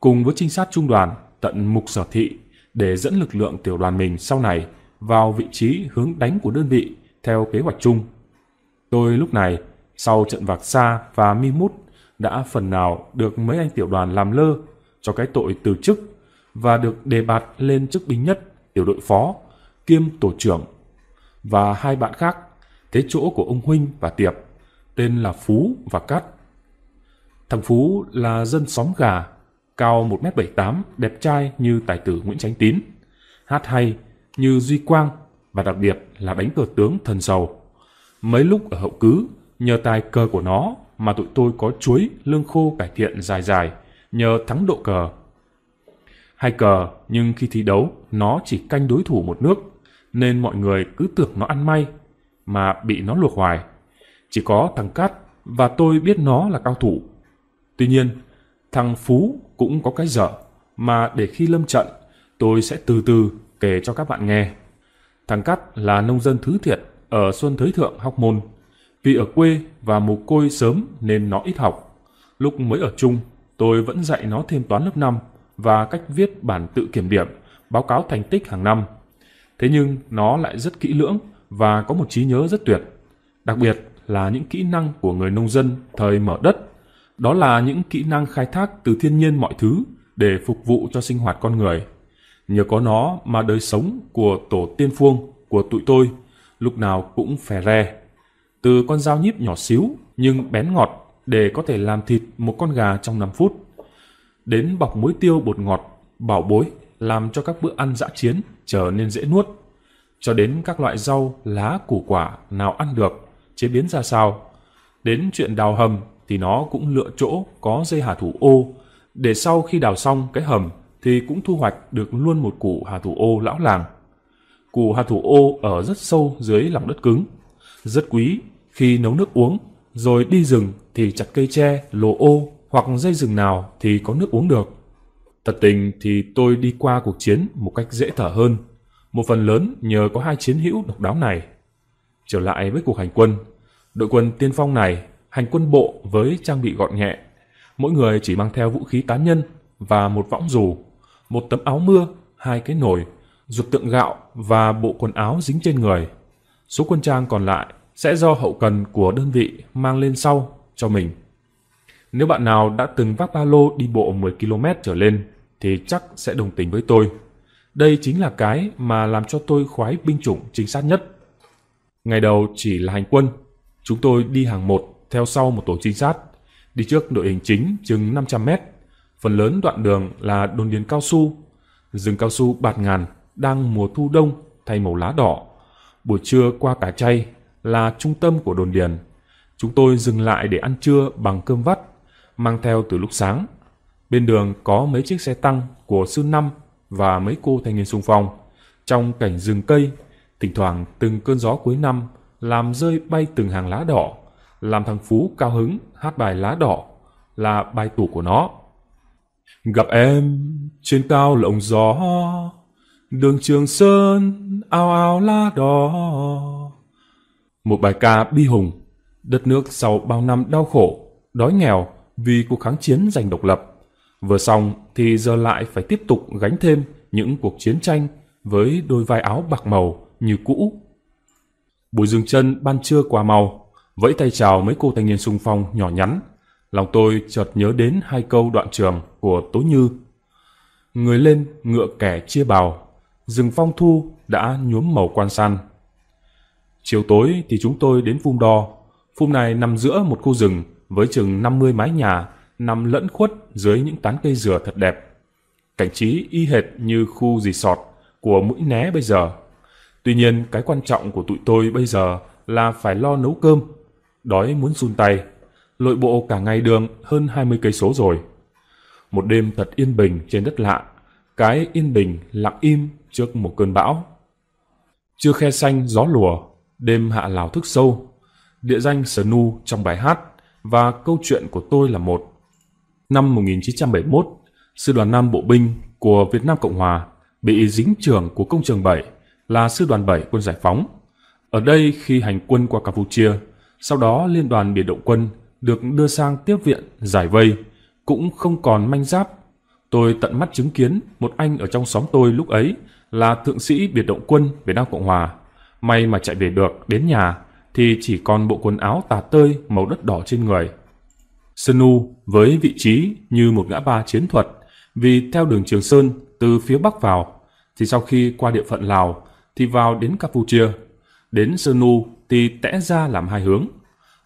cùng với trinh sát trung đoàn tận mục sở thị để dẫn lực lượng tiểu đoàn mình sau này vào vị trí hướng đánh của đơn vị theo kế hoạch chung. Tôi lúc này sau trận vạc xa và mi mút đã phần nào được mấy anh tiểu đoàn làm lơ cho cái tội từ chức và được đề bạt lên chức binh nhất, tiểu đội phó, kiêm tổ trưởng và hai bạn khác thế chỗ của ông Huynh và Tiệp tên là Phú và Cát. Thằng Phú là dân xóm gà, cao 1 m tám đẹp trai như tài tử Nguyễn Chánh Tín, hát hay như Duy Quang và đặc biệt là đánh cờ tướng thần sầu. Mấy lúc ở hậu cứ Nhờ tài cờ của nó mà tụi tôi có chuối, lương khô cải thiện dài dài, nhờ thắng độ cờ. Hay cờ, nhưng khi thi đấu, nó chỉ canh đối thủ một nước, nên mọi người cứ tưởng nó ăn may, mà bị nó luộc hoài. Chỉ có thằng Cát và tôi biết nó là cao thủ. Tuy nhiên, thằng Phú cũng có cái dở, mà để khi lâm trận, tôi sẽ từ từ kể cho các bạn nghe. Thằng Cát là nông dân thứ thiệt ở Xuân Thới Thượng, Hóc Môn, vì ở quê và mồ côi sớm nên nó ít học. Lúc mới ở chung, tôi vẫn dạy nó thêm toán lớp 5 và cách viết bản tự kiểm điểm, báo cáo thành tích hàng năm. Thế nhưng nó lại rất kỹ lưỡng và có một trí nhớ rất tuyệt. Đặc biệt là những kỹ năng của người nông dân thời mở đất. Đó là những kỹ năng khai thác từ thiên nhiên mọi thứ để phục vụ cho sinh hoạt con người. Nhờ có nó mà đời sống của tổ tiên phuông của tụi tôi lúc nào cũng phè re từ con dao nhíp nhỏ xíu nhưng bén ngọt để có thể làm thịt một con gà trong 5 phút. Đến bọc muối tiêu bột ngọt, bảo bối làm cho các bữa ăn dã chiến trở nên dễ nuốt. Cho đến các loại rau, lá, củ quả nào ăn được, chế biến ra sao. Đến chuyện đào hầm thì nó cũng lựa chỗ có dây hà thủ ô, để sau khi đào xong cái hầm thì cũng thu hoạch được luôn một củ hà thủ ô lão làng. Củ hà thủ ô ở rất sâu dưới lòng đất cứng, rất quý khi nấu nước uống, rồi đi rừng thì chặt cây tre, lồ ô hoặc dây rừng nào thì có nước uống được. Thật tình thì tôi đi qua cuộc chiến một cách dễ thở hơn, một phần lớn nhờ có hai chiến hữu độc đáo này. Trở lại với cuộc hành quân, đội quân tiên phong này hành quân bộ với trang bị gọn nhẹ. Mỗi người chỉ mang theo vũ khí cá nhân và một võng dù, một tấm áo mưa, hai cái nồi, ruột tượng gạo và bộ quần áo dính trên người – Số quân trang còn lại sẽ do hậu cần của đơn vị mang lên sau cho mình. Nếu bạn nào đã từng vác ba lô đi bộ 10 km trở lên thì chắc sẽ đồng tình với tôi. Đây chính là cái mà làm cho tôi khoái binh chủng chính xác nhất. Ngày đầu chỉ là hành quân, chúng tôi đi hàng một theo sau một tổ trinh sát, đi trước đội hình chính chừng 500 mét. Phần lớn đoạn đường là đồn điền cao su, rừng cao su bạt ngàn đang mùa thu đông thay màu lá đỏ Buổi trưa qua cả chay là trung tâm của đồn điền. Chúng tôi dừng lại để ăn trưa bằng cơm vắt, mang theo từ lúc sáng. Bên đường có mấy chiếc xe tăng của sư năm và mấy cô thanh niên sung phong. Trong cảnh rừng cây, thỉnh thoảng từng cơn gió cuối năm làm rơi bay từng hàng lá đỏ, làm thằng Phú cao hứng hát bài lá đỏ là bài tủ của nó. Gặp em trên cao lộng gió đường trường sơn ao ao lá đỏ một bài ca bi hùng đất nước sau bao năm đau khổ đói nghèo vì cuộc kháng chiến giành độc lập vừa xong thì giờ lại phải tiếp tục gánh thêm những cuộc chiến tranh với đôi vai áo bạc màu như cũ buổi dừng chân ban trưa qua màu vẫy tay chào mấy cô thanh niên sung phong nhỏ nhắn lòng tôi chợt nhớ đến hai câu đoạn trường của tố như người lên ngựa kẻ chia bào rừng phong thu đã nhuốm màu quan san. Chiều tối thì chúng tôi đến phum đo. Phum này nằm giữa một khu rừng với chừng 50 mái nhà nằm lẫn khuất dưới những tán cây dừa thật đẹp. Cảnh trí y hệt như khu resort của mũi né bây giờ. Tuy nhiên cái quan trọng của tụi tôi bây giờ là phải lo nấu cơm. Đói muốn run tay, lội bộ cả ngày đường hơn 20 cây số rồi. Một đêm thật yên bình trên đất lạ, cái yên bình lặng im trước một cơn bão. Chưa khe xanh gió lùa, đêm hạ lào thức sâu, địa danh Snu trong bài hát và câu chuyện của tôi là một. Năm 1971, Sư đoàn Nam Bộ binh của Việt Nam Cộng Hòa bị dính trưởng của công trường 7 là Sư đoàn 7 quân giải phóng. Ở đây khi hành quân qua Campuchia, sau đó Liên đoàn Biệt động quân được đưa sang tiếp viện giải vây, cũng không còn manh giáp. Tôi tận mắt chứng kiến một anh ở trong xóm tôi lúc ấy là thượng sĩ biệt động quân Việt Nam Cộng Hòa. May mà chạy về được đến nhà thì chỉ còn bộ quần áo tà tơi màu đất đỏ trên người. Nu với vị trí như một ngã ba chiến thuật vì theo đường Trường Sơn từ phía Bắc vào thì sau khi qua địa phận Lào thì vào đến Campuchia. Đến Nu thì tẽ ra làm hai hướng.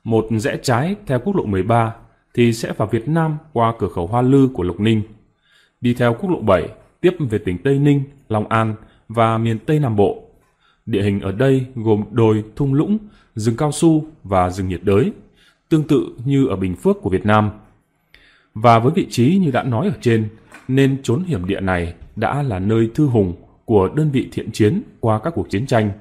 Một rẽ trái theo quốc lộ 13 thì sẽ vào Việt Nam qua cửa khẩu Hoa Lư của Lục Ninh. Đi theo quốc lộ 7 tiếp về tỉnh Tây Ninh, Long An và miền Tây Nam Bộ. Địa hình ở đây gồm đồi, thung lũng, rừng cao su và rừng nhiệt đới, tương tự như ở Bình Phước của Việt Nam. Và với vị trí như đã nói ở trên, nên chốn hiểm địa này đã là nơi thư hùng của đơn vị thiện chiến qua các cuộc chiến tranh.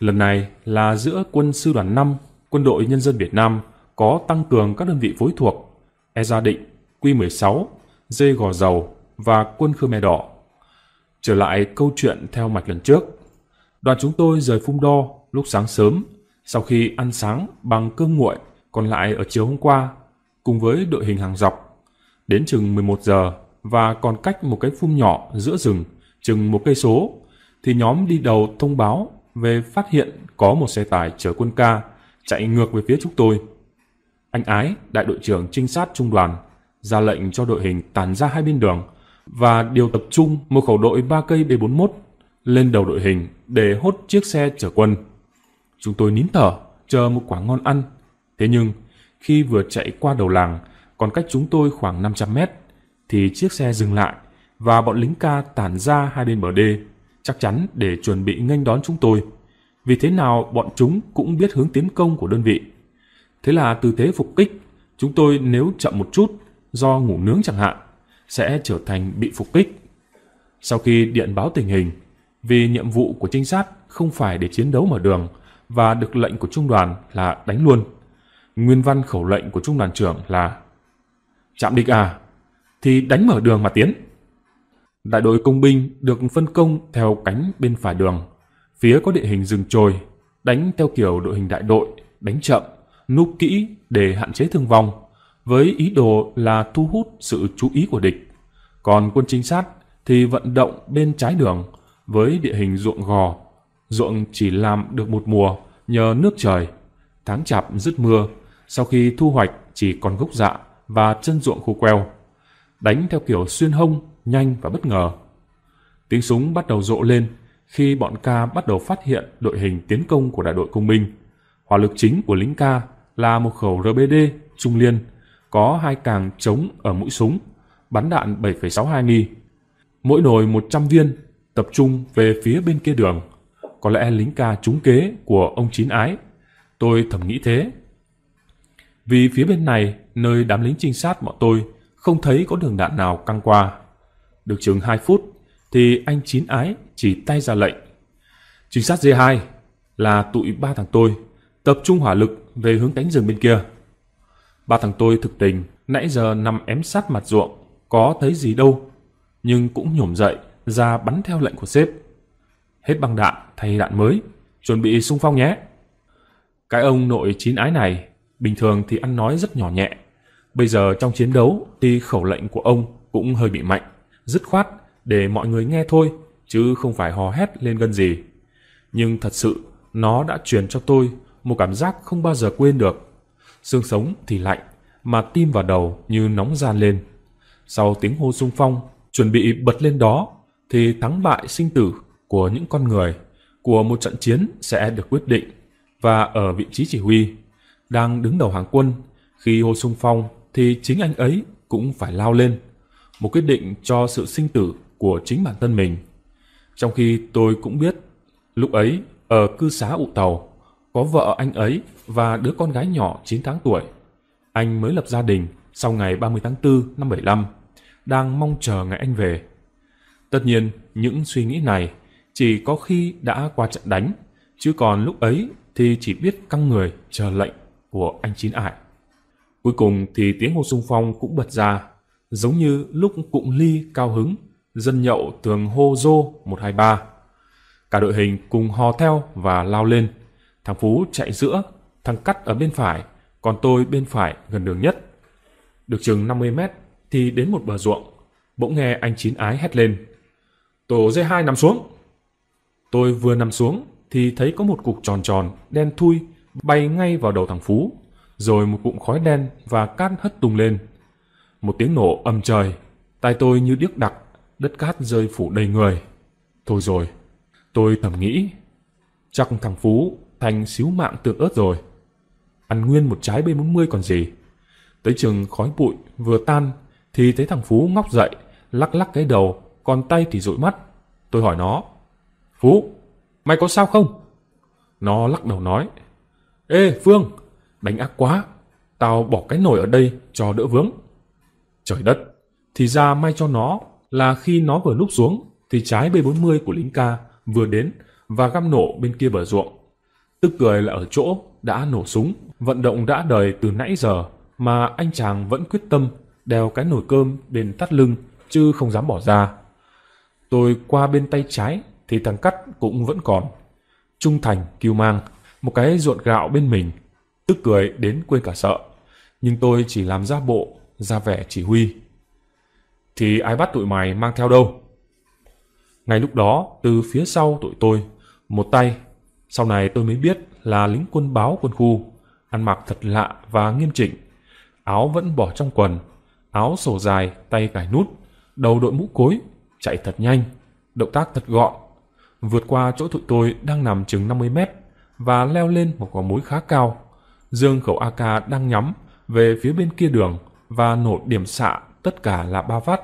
Lần này là giữa quân sư đoàn 5, quân đội nhân dân Việt Nam có tăng cường các đơn vị phối thuộc E Gia Định, Q16, Dê Gò Dầu, và quân Khmer Đỏ. Trở lại câu chuyện theo mạch lần trước. Đoàn chúng tôi rời Phung Đo lúc sáng sớm, sau khi ăn sáng bằng cơm nguội còn lại ở chiều hôm qua, cùng với đội hình hàng dọc. Đến chừng 11 giờ và còn cách một cái phung nhỏ giữa rừng chừng một cây số, thì nhóm đi đầu thông báo về phát hiện có một xe tải chở quân ca chạy ngược về phía chúng tôi. Anh Ái, đại đội trưởng trinh sát trung đoàn, ra lệnh cho đội hình tàn ra hai bên đường và điều tập trung một khẩu đội 3 cây B41 lên đầu đội hình để hốt chiếc xe chở quân. Chúng tôi nín thở, chờ một quả ngon ăn. Thế nhưng, khi vừa chạy qua đầu làng, còn cách chúng tôi khoảng 500 mét, thì chiếc xe dừng lại và bọn lính ca tản ra hai bên bờ đê, chắc chắn để chuẩn bị nghênh đón chúng tôi. Vì thế nào bọn chúng cũng biết hướng tiến công của đơn vị. Thế là tư thế phục kích, chúng tôi nếu chậm một chút, do ngủ nướng chẳng hạn, sẽ trở thành bị phục kích. Sau khi điện báo tình hình, vì nhiệm vụ của trinh sát không phải để chiến đấu mở đường và được lệnh của trung đoàn là đánh luôn. Nguyên văn khẩu lệnh của trung đoàn trưởng là Chạm địch à, thì đánh mở đường mà tiến. Đại đội công binh được phân công theo cánh bên phải đường, phía có địa hình rừng trồi, đánh theo kiểu đội hình đại đội, đánh chậm, núp kỹ để hạn chế thương vong với ý đồ là thu hút sự chú ý của địch. Còn quân trinh sát thì vận động bên trái đường với địa hình ruộng gò. Ruộng chỉ làm được một mùa nhờ nước trời. Tháng chạp dứt mưa, sau khi thu hoạch chỉ còn gốc dạ và chân ruộng khô queo. Đánh theo kiểu xuyên hông, nhanh và bất ngờ. Tiếng súng bắt đầu rộ lên khi bọn ca bắt đầu phát hiện đội hình tiến công của đại đội công minh. Hỏa lực chính của lính ca là một khẩu RBD trung liên có hai càng trống ở mũi súng, bắn đạn 7,62 nghi. Mỗi nồi 100 viên, tập trung về phía bên kia đường. Có lẽ lính ca trúng kế của ông Chín Ái. Tôi thầm nghĩ thế. Vì phía bên này, nơi đám lính trinh sát bọn tôi, không thấy có đường đạn nào căng qua. Được chừng 2 phút, thì anh Chín Ái chỉ tay ra lệnh. Trinh sát D2 là tụi ba thằng tôi, tập trung hỏa lực về hướng cánh rừng bên kia. Ba thằng tôi thực tình, nãy giờ nằm ém sát mặt ruộng, có thấy gì đâu. Nhưng cũng nhổm dậy, ra bắn theo lệnh của sếp. Hết băng đạn, thay đạn mới, chuẩn bị sung phong nhé. Cái ông nội chín ái này, bình thường thì ăn nói rất nhỏ nhẹ. Bây giờ trong chiến đấu thì khẩu lệnh của ông cũng hơi bị mạnh, dứt khoát để mọi người nghe thôi, chứ không phải hò hét lên gân gì. Nhưng thật sự, nó đã truyền cho tôi một cảm giác không bao giờ quên được xương sống thì lạnh, mà tim vào đầu như nóng gian lên. Sau tiếng hô sung phong, chuẩn bị bật lên đó, thì thắng bại sinh tử của những con người, của một trận chiến sẽ được quyết định. Và ở vị trí chỉ huy, đang đứng đầu hàng quân, khi hô sung phong thì chính anh ấy cũng phải lao lên. Một quyết định cho sự sinh tử của chính bản thân mình. Trong khi tôi cũng biết, lúc ấy ở cư xá ụ tàu, có vợ anh ấy và đứa con gái nhỏ 9 tháng tuổi. Anh mới lập gia đình sau ngày 30 tháng 4 năm 75, đang mong chờ ngày anh về. Tất nhiên, những suy nghĩ này chỉ có khi đã qua trận đánh, chứ còn lúc ấy thì chỉ biết căng người chờ lệnh của anh Chín Ải. Cuối cùng thì tiếng hô sung phong cũng bật ra, giống như lúc cụm ly cao hứng, dân nhậu thường hô rô 123. Cả đội hình cùng hò theo và lao lên. Thằng Phú chạy giữa, thằng Cắt ở bên phải, còn tôi bên phải gần đường nhất. Được chừng 50 mét thì đến một bờ ruộng, bỗng nghe anh Chín Ái hét lên. Tổ dây hai nằm xuống. Tôi vừa nằm xuống thì thấy có một cục tròn tròn, đen thui, bay ngay vào đầu thằng Phú, rồi một cụm khói đen và cát hất tung lên. Một tiếng nổ âm trời, tai tôi như điếc đặc, đất cát rơi phủ đầy người. Thôi rồi, tôi thầm nghĩ, chắc thằng Phú thành xíu mạng tượng ớt rồi. Ăn nguyên một trái B40 còn gì. Tới chừng khói bụi vừa tan thì thấy thằng Phú ngóc dậy, lắc lắc cái đầu, còn tay thì dụi mắt. Tôi hỏi nó, Phú, mày có sao không? Nó lắc đầu nói, Ê Phương, đánh ác quá, tao bỏ cái nồi ở đây cho đỡ vướng. Trời đất, thì ra may cho nó là khi nó vừa núp xuống thì trái B40 của lính ca vừa đến và găm nổ bên kia bờ ruộng. Tức cười là ở chỗ đã nổ súng, vận động đã đời từ nãy giờ mà anh chàng vẫn quyết tâm đeo cái nồi cơm đến tắt lưng chứ không dám bỏ ra. Tôi qua bên tay trái thì thằng cắt cũng vẫn còn. Trung thành kêu mang, một cái ruộn gạo bên mình, tức cười đến quên cả sợ. Nhưng tôi chỉ làm ra bộ, ra vẻ chỉ huy. Thì ai bắt tụi mày mang theo đâu? Ngay lúc đó, từ phía sau tụi tôi, một tay sau này tôi mới biết là lính quân báo quân khu, ăn mặc thật lạ và nghiêm chỉnh. Áo vẫn bỏ trong quần, áo sổ dài, tay cài nút, đầu đội mũ cối, chạy thật nhanh, động tác thật gọn. Vượt qua chỗ tụi tôi đang nằm chừng 50 mét và leo lên một quả múi khá cao. Dương khẩu AK đang nhắm về phía bên kia đường và nổ điểm xạ tất cả là ba phát.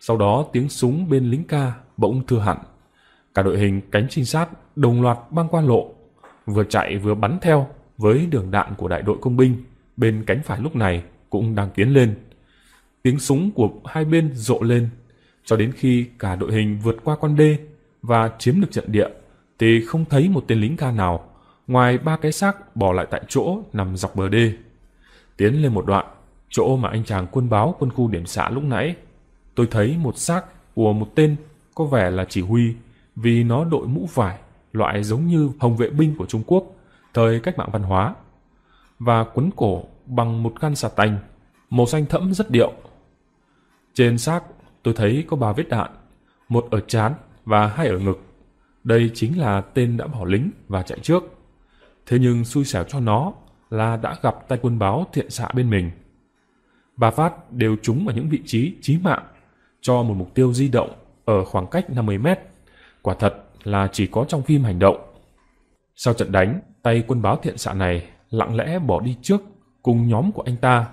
Sau đó tiếng súng bên lính ca bỗng thưa hẳn cả đội hình cánh trinh sát đồng loạt băng qua lộ vừa chạy vừa bắn theo với đường đạn của đại đội công binh bên cánh phải lúc này cũng đang tiến lên tiếng súng của hai bên rộ lên cho đến khi cả đội hình vượt qua con đê và chiếm được trận địa thì không thấy một tên lính ca nào ngoài ba cái xác bỏ lại tại chỗ nằm dọc bờ đê tiến lên một đoạn chỗ mà anh chàng quân báo quân khu điểm xã lúc nãy tôi thấy một xác của một tên có vẻ là chỉ huy vì nó đội mũ vải, loại giống như hồng vệ binh của Trung Quốc thời cách mạng văn hóa, và quấn cổ bằng một khăn xà tanh, màu xanh thẫm rất điệu. Trên xác tôi thấy có ba vết đạn, một ở chán và hai ở ngực. Đây chính là tên đã bỏ lính và chạy trước. Thế nhưng xui xẻo cho nó là đã gặp tay quân báo thiện xạ bên mình. Ba phát đều trúng ở những vị trí chí mạng cho một mục tiêu di động ở khoảng cách 50 mét Quả thật là chỉ có trong phim hành động. Sau trận đánh, tay quân báo thiện xạ này lặng lẽ bỏ đi trước cùng nhóm của anh ta,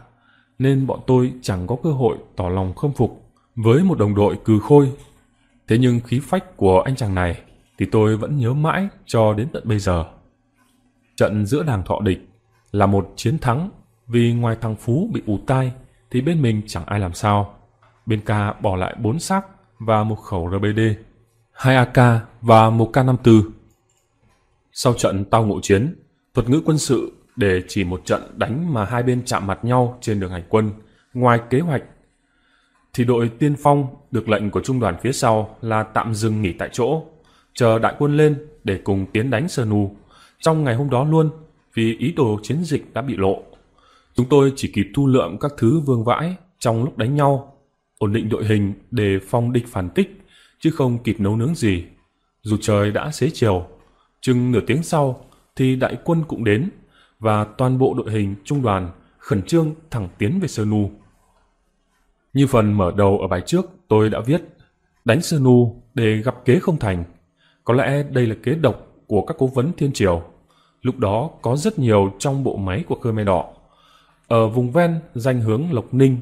nên bọn tôi chẳng có cơ hội tỏ lòng khâm phục với một đồng đội cừ khôi. Thế nhưng khí phách của anh chàng này thì tôi vẫn nhớ mãi cho đến tận bây giờ. Trận giữa đảng thọ địch là một chiến thắng vì ngoài thằng Phú bị ù tai thì bên mình chẳng ai làm sao. Bên ca bỏ lại bốn xác và một khẩu RBD 2 AK và 1 K54. Sau trận tao ngộ chiến, thuật ngữ quân sự để chỉ một trận đánh mà hai bên chạm mặt nhau trên đường hành quân, ngoài kế hoạch, thì đội tiên phong được lệnh của trung đoàn phía sau là tạm dừng nghỉ tại chỗ, chờ đại quân lên để cùng tiến đánh Sơ Nù. Trong ngày hôm đó luôn, vì ý đồ chiến dịch đã bị lộ. Chúng tôi chỉ kịp thu lượm các thứ vương vãi trong lúc đánh nhau, ổn định đội hình để phong địch phản kích chứ không kịp nấu nướng gì. Dù trời đã xế chiều, chừng nửa tiếng sau thì đại quân cũng đến và toàn bộ đội hình trung đoàn khẩn trương thẳng tiến về sơn Nu. Như phần mở đầu ở bài trước tôi đã viết, đánh sơn Nu để gặp kế không thành. Có lẽ đây là kế độc của các cố vấn thiên triều. Lúc đó có rất nhiều trong bộ máy của Khmer Đỏ. Ở vùng ven danh hướng Lộc Ninh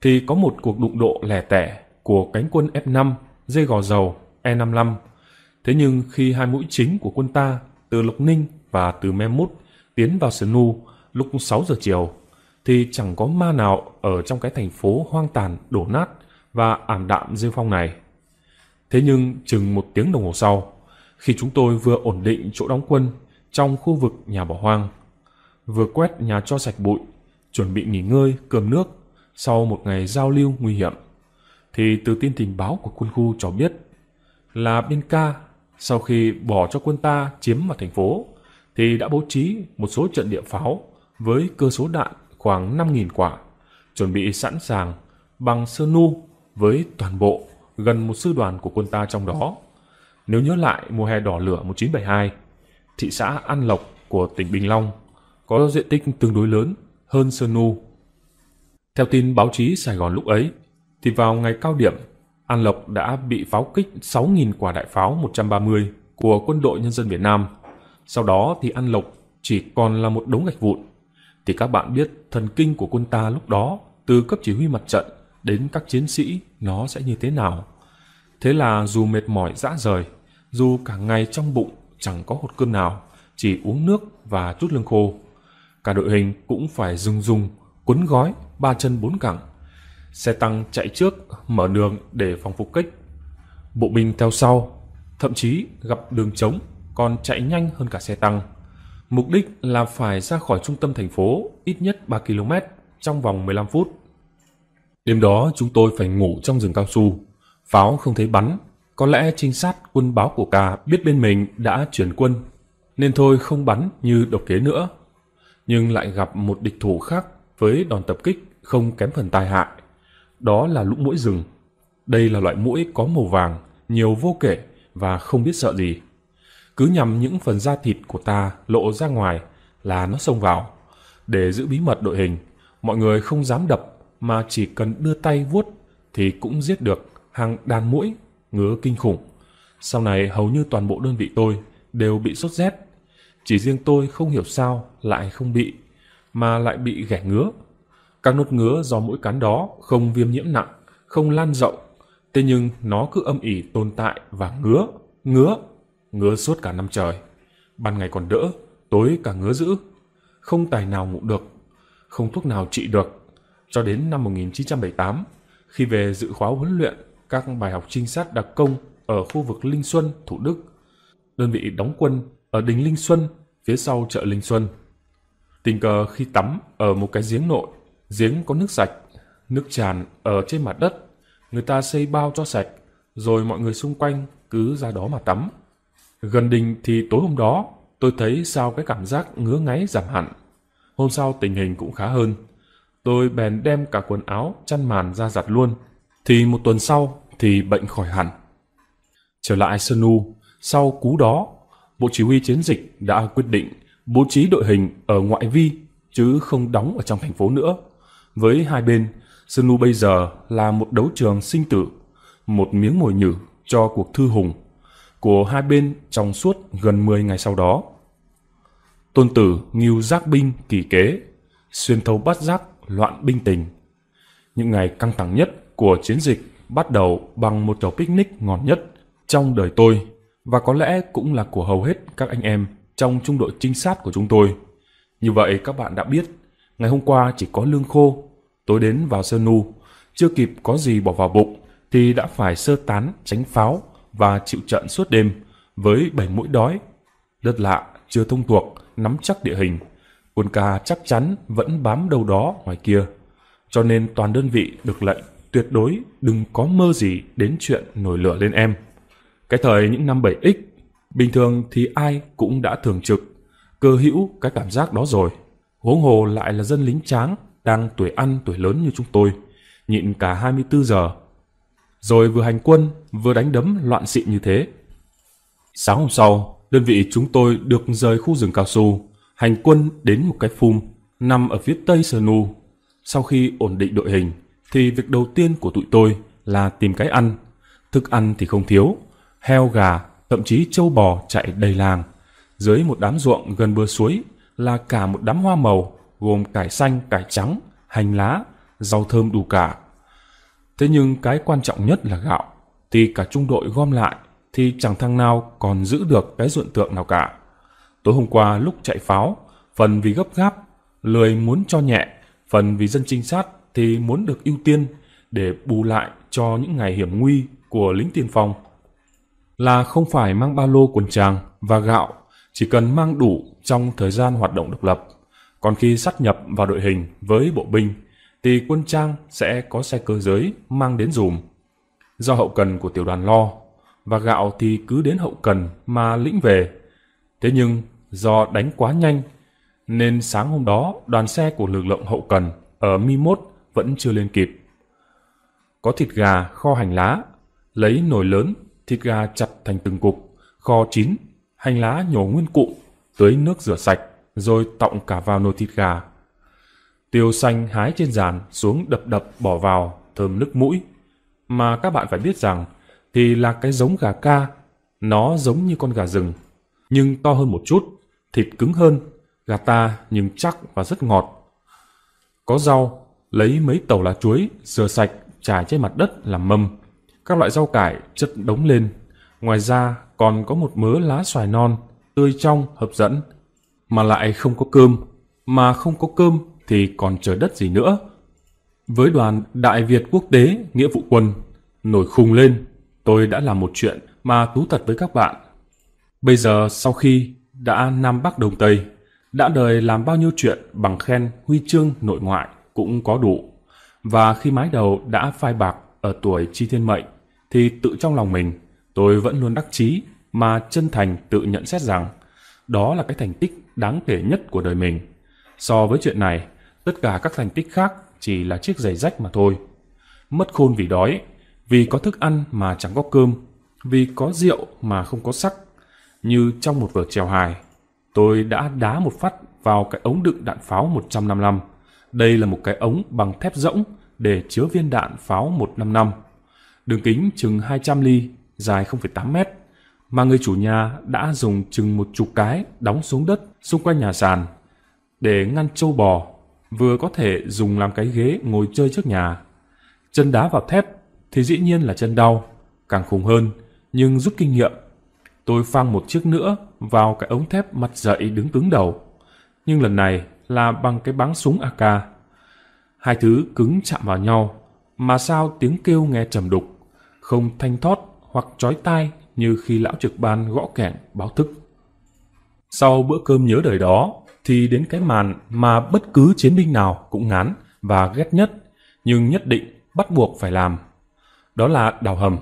thì có một cuộc đụng độ lẻ tẻ của cánh quân F5 dây gò dầu E55. Thế nhưng khi hai mũi chính của quân ta từ Lục Ninh và từ Memmut tiến vào Nu lúc 6 giờ chiều thì chẳng có ma nào ở trong cái thành phố hoang tàn đổ nát và ảm đạm rêu phong này. Thế nhưng chừng một tiếng đồng hồ sau, khi chúng tôi vừa ổn định chỗ đóng quân trong khu vực nhà bỏ hoang, vừa quét nhà cho sạch bụi, chuẩn bị nghỉ ngơi, cơm nước sau một ngày giao lưu nguy hiểm thì từ tin tình báo của quân khu cho biết là biên ca sau khi bỏ cho quân ta chiếm vào thành phố thì đã bố trí một số trận địa pháo với cơ số đạn khoảng 5.000 quả, chuẩn bị sẵn sàng bằng sơ nu với toàn bộ gần một sư đoàn của quân ta trong đó. Nếu nhớ lại mùa hè đỏ lửa 1972, thị xã An Lộc của tỉnh Bình Long có diện tích tương đối lớn hơn Sơn Nu. Theo tin báo chí Sài Gòn lúc ấy, thì vào ngày cao điểm, An Lộc đã bị pháo kích 6.000 quả đại pháo 130 của quân đội nhân dân Việt Nam. Sau đó thì An Lộc chỉ còn là một đống gạch vụn. Thì các bạn biết thần kinh của quân ta lúc đó từ cấp chỉ huy mặt trận đến các chiến sĩ nó sẽ như thế nào. Thế là dù mệt mỏi dã rời, dù cả ngày trong bụng chẳng có hột cơm nào, chỉ uống nước và chút lương khô. Cả đội hình cũng phải rung rung, cuốn gói, ba chân bốn cẳng Xe tăng chạy trước, mở đường để phòng phục kích. Bộ binh theo sau, thậm chí gặp đường trống còn chạy nhanh hơn cả xe tăng. Mục đích là phải ra khỏi trung tâm thành phố ít nhất 3 km trong vòng 15 phút. Đêm đó chúng tôi phải ngủ trong rừng cao su. Pháo không thấy bắn, có lẽ trinh sát quân báo của cả biết bên mình đã chuyển quân, nên thôi không bắn như độc kế nữa. Nhưng lại gặp một địch thủ khác với đòn tập kích không kém phần tai hại đó là lũ muỗi rừng đây là loại muỗi có màu vàng nhiều vô kể và không biết sợ gì cứ nhằm những phần da thịt của ta lộ ra ngoài là nó xông vào để giữ bí mật đội hình mọi người không dám đập mà chỉ cần đưa tay vuốt thì cũng giết được hàng đàn mũi ngứa kinh khủng sau này hầu như toàn bộ đơn vị tôi đều bị sốt rét chỉ riêng tôi không hiểu sao lại không bị mà lại bị ghẻ ngứa các nốt ngứa do mũi cắn đó không viêm nhiễm nặng, không lan rộng, thế nhưng nó cứ âm ỉ tồn tại và ngứa, ngứa, ngứa suốt cả năm trời. Ban ngày còn đỡ, tối cả ngứa dữ. Không tài nào ngủ được, không thuốc nào trị được. Cho đến năm 1978, khi về dự khóa huấn luyện các bài học trinh sát đặc công ở khu vực Linh Xuân, Thủ Đức, đơn vị đóng quân ở đỉnh Linh Xuân, phía sau chợ Linh Xuân. Tình cờ khi tắm ở một cái giếng nội Giếng có nước sạch, nước tràn ở trên mặt đất, người ta xây bao cho sạch, rồi mọi người xung quanh cứ ra đó mà tắm. Gần đình thì tối hôm đó, tôi thấy sao cái cảm giác ngứa ngáy giảm hẳn. Hôm sau tình hình cũng khá hơn. Tôi bèn đem cả quần áo, chăn màn ra giặt luôn. Thì một tuần sau thì bệnh khỏi hẳn. Trở lại Sơn U, sau cú đó, Bộ Chỉ huy Chiến dịch đã quyết định bố trí đội hình ở ngoại vi chứ không đóng ở trong thành phố nữa. Với hai bên, Sanu bây giờ là một đấu trường sinh tử, một miếng mồi nhử cho cuộc thư hùng của hai bên trong suốt gần 10 ngày sau đó. Tôn tử nghiêu giác binh kỳ kế, xuyên thấu bắt giác loạn binh tình. Những ngày căng thẳng nhất của chiến dịch bắt đầu bằng một trò picnic ngon nhất trong đời tôi và có lẽ cũng là của hầu hết các anh em trong trung đội trinh sát của chúng tôi. Như vậy các bạn đã biết, ngày hôm qua chỉ có lương khô Tối đến vào Sơn Nu, chưa kịp có gì bỏ vào bụng thì đã phải sơ tán, tránh pháo và chịu trận suốt đêm với bảy mũi đói. Đất lạ, chưa thông thuộc, nắm chắc địa hình. Quân ca chắc chắn vẫn bám đâu đó ngoài kia. Cho nên toàn đơn vị được lệnh tuyệt đối đừng có mơ gì đến chuyện nổi lửa lên em. Cái thời những năm 7X, bình thường thì ai cũng đã thường trực, cơ hữu cái cảm giác đó rồi. Huống hồ lại là dân lính tráng đang tuổi ăn tuổi lớn như chúng tôi, nhịn cả 24 giờ. Rồi vừa hành quân, vừa đánh đấm loạn xịn như thế. Sáng hôm sau, đơn vị chúng tôi được rời khu rừng cao su, hành quân đến một cái phum nằm ở phía tây sơn Nu. Sau khi ổn định đội hình, thì việc đầu tiên của tụi tôi là tìm cái ăn. Thức ăn thì không thiếu, heo gà, thậm chí châu bò chạy đầy làng. Dưới một đám ruộng gần bờ suối là cả một đám hoa màu gồm cải xanh, cải trắng, hành lá, rau thơm đủ cả. Thế nhưng cái quan trọng nhất là gạo. Thì cả trung đội gom lại thì chẳng thằng nào còn giữ được cái ruộng tượng nào cả. Tối hôm qua lúc chạy pháo, phần vì gấp gáp, lười muốn cho nhẹ, phần vì dân trinh sát thì muốn được ưu tiên để bù lại cho những ngày hiểm nguy của lính tiên phong Là không phải mang ba lô quần tràng và gạo, chỉ cần mang đủ trong thời gian hoạt động độc lập. Còn khi sát nhập vào đội hình với bộ binh, thì quân trang sẽ có xe cơ giới mang đến dùm. Do hậu cần của tiểu đoàn lo, và gạo thì cứ đến hậu cần mà lĩnh về. Thế nhưng do đánh quá nhanh, nên sáng hôm đó đoàn xe của lực lượng hậu cần ở Mi Mốt vẫn chưa lên kịp. Có thịt gà kho hành lá, lấy nồi lớn, thịt gà chặt thành từng cục, kho chín, hành lá nhổ nguyên cụm, tưới nước rửa sạch, rồi tọng cả vào nồi thịt gà. Tiêu xanh hái trên giàn xuống đập đập bỏ vào, thơm nức mũi. Mà các bạn phải biết rằng, thì là cái giống gà ca, nó giống như con gà rừng, nhưng to hơn một chút, thịt cứng hơn, gà ta nhưng chắc và rất ngọt. Có rau, lấy mấy tàu lá chuối, rửa sạch, trải trên mặt đất làm mâm. Các loại rau cải chất đống lên. Ngoài ra còn có một mớ lá xoài non, tươi trong, hấp dẫn – mà lại không có cơm, mà không có cơm thì còn trời đất gì nữa. Với đoàn Đại Việt Quốc tế Nghĩa vụ quân, nổi khùng lên, tôi đã làm một chuyện mà tú tật với các bạn. Bây giờ sau khi đã Nam Bắc đồng Tây, đã đời làm bao nhiêu chuyện bằng khen huy chương nội ngoại cũng có đủ. Và khi mái đầu đã phai bạc ở tuổi chi thiên mệnh, thì tự trong lòng mình, tôi vẫn luôn đắc chí mà chân thành tự nhận xét rằng đó là cái thành tích đáng kể nhất của đời mình. So với chuyện này, tất cả các thành tích khác chỉ là chiếc giày rách mà thôi. Mất khôn vì đói, vì có thức ăn mà chẳng có cơm, vì có rượu mà không có sắc. Như trong một vở trèo hài, tôi đã đá một phát vào cái ống đựng đạn pháo 155. Đây là một cái ống bằng thép rỗng để chứa viên đạn pháo 155. Đường kính chừng 200 ly, dài 0,8 mét mà người chủ nhà đã dùng chừng một chục cái đóng xuống đất xung quanh nhà sàn để ngăn trâu bò, vừa có thể dùng làm cái ghế ngồi chơi trước nhà. Chân đá vào thép thì dĩ nhiên là chân đau, càng khủng hơn, nhưng rút kinh nghiệm. Tôi phang một chiếc nữa vào cái ống thép mặt dậy đứng cứng đầu, nhưng lần này là bằng cái báng súng AK. Hai thứ cứng chạm vào nhau, mà sao tiếng kêu nghe trầm đục, không thanh thoát hoặc chói tai như khi lão trực ban gõ kẹn báo thức. Sau bữa cơm nhớ đời đó, thì đến cái màn mà bất cứ chiến binh nào cũng ngán và ghét nhất, nhưng nhất định bắt buộc phải làm. Đó là đào hầm.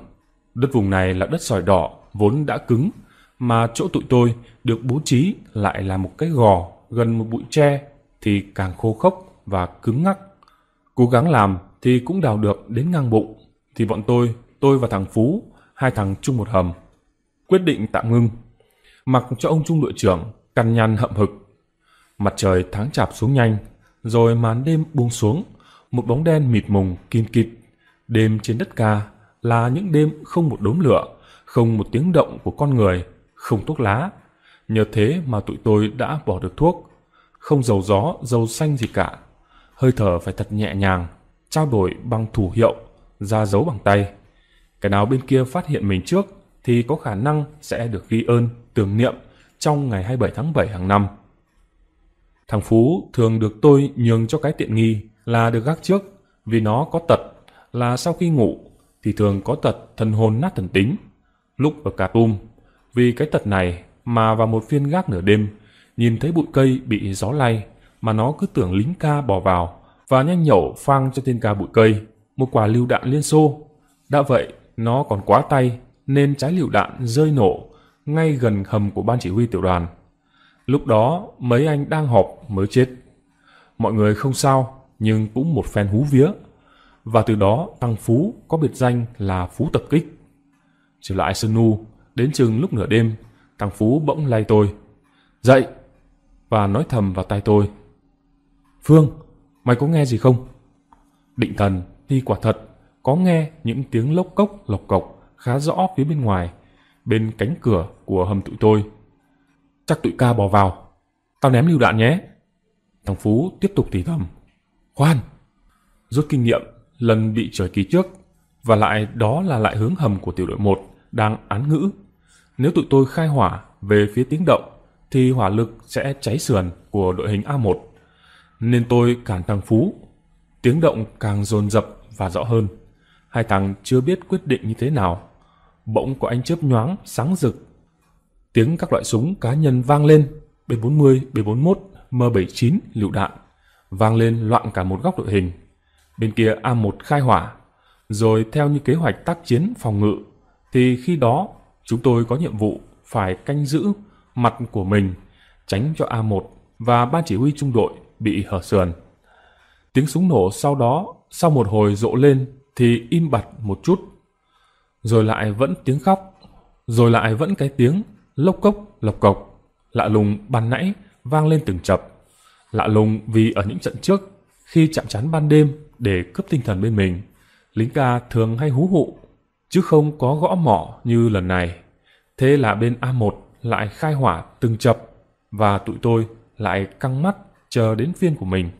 Đất vùng này là đất sỏi đỏ, vốn đã cứng, mà chỗ tụi tôi được bố trí lại là một cái gò gần một bụi tre thì càng khô khốc và cứng ngắc. Cố gắng làm thì cũng đào được đến ngang bụng. Thì bọn tôi, tôi và thằng Phú, hai thằng chung một hầm quyết định tạm ngưng. Mặc cho ông trung đội trưởng căn nhăn hậm hực. Mặt trời tháng chạp xuống nhanh, rồi màn đêm buông xuống, một bóng đen mịt mùng kim kịt. Đêm trên đất ca là những đêm không một đốm lửa, không một tiếng động của con người, không thuốc lá. Nhờ thế mà tụi tôi đã bỏ được thuốc, không dầu gió, dầu xanh gì cả. Hơi thở phải thật nhẹ nhàng, trao đổi bằng thủ hiệu, ra dấu bằng tay. Cái nào bên kia phát hiện mình trước thì có khả năng sẽ được ghi ơn, tưởng niệm trong ngày 27 tháng 7 hàng năm. Thằng Phú thường được tôi nhường cho cái tiện nghi là được gác trước vì nó có tật là sau khi ngủ thì thường có tật thần hồn nát thần tính. Lúc ở Cà Tum, vì cái tật này mà vào một phiên gác nửa đêm, nhìn thấy bụi cây bị gió lay mà nó cứ tưởng lính ca bỏ vào và nhanh nhậu phang cho tên ca bụi cây, một quả lưu đạn Liên Xô. Đã vậy, nó còn quá tay nên trái lựu đạn rơi nổ ngay gần hầm của ban chỉ huy tiểu đoàn. Lúc đó mấy anh đang họp mới chết. Mọi người không sao nhưng cũng một phen hú vía và từ đó tăng Phú có biệt danh là Phú tập kích. Trở lại Sơn Nu, đến chừng lúc nửa đêm, tăng Phú bỗng lay tôi. Dậy! Và nói thầm vào tai tôi. Phương, mày có nghe gì không? Định thần thì quả thật, có nghe những tiếng lốc cốc lộc cộc khá rõ phía bên ngoài, bên cánh cửa của hầm tụi tôi. Chắc tụi ca bò vào. Tao ném lưu đạn nhé. Thằng Phú tiếp tục thì thầm. Khoan! Rút kinh nghiệm, lần bị trời ký trước. Và lại đó là lại hướng hầm của tiểu đội 1 đang án ngữ. Nếu tụi tôi khai hỏa về phía tiếng động, thì hỏa lực sẽ cháy sườn của đội hình A1. Nên tôi cản thằng Phú. Tiếng động càng dồn dập và rõ hơn hai thằng chưa biết quyết định như thế nào. Bỗng có ánh chớp nhoáng, sáng rực. Tiếng các loại súng cá nhân vang lên, B40, B41, M79, lựu đạn. Vang lên loạn cả một góc đội hình. Bên kia A1 khai hỏa. Rồi theo như kế hoạch tác chiến phòng ngự, thì khi đó chúng tôi có nhiệm vụ phải canh giữ mặt của mình, tránh cho A1 và ban chỉ huy trung đội bị hở sườn. Tiếng súng nổ sau đó, sau một hồi rộ lên thì im bặt một chút. Rồi lại vẫn tiếng khóc, rồi lại vẫn cái tiếng lốc cốc lộc cộc, lạ lùng ban nãy vang lên từng chập. Lạ lùng vì ở những trận trước, khi chạm chán ban đêm để cướp tinh thần bên mình, lính ca thường hay hú hụ, chứ không có gõ mỏ như lần này. Thế là bên A1 lại khai hỏa từng chập và tụi tôi lại căng mắt chờ đến phiên của mình.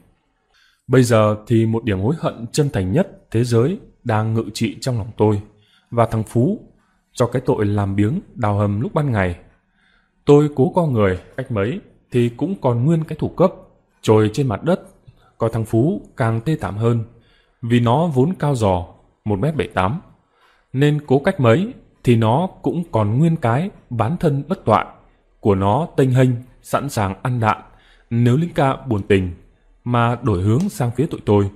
Bây giờ thì một điểm hối hận chân thành nhất thế giới đang ngự trị trong lòng tôi và thằng Phú cho cái tội làm biếng đào hầm lúc ban ngày. Tôi cố co người cách mấy thì cũng còn nguyên cái thủ cấp trồi trên mặt đất. Còn thằng Phú càng tê tạm hơn vì nó vốn cao giò 1m78 nên cố cách mấy thì nó cũng còn nguyên cái bán thân bất toại của nó tênh hênh sẵn sàng ăn đạn nếu lính ca buồn tình mà đổi hướng sang phía tụi tôi.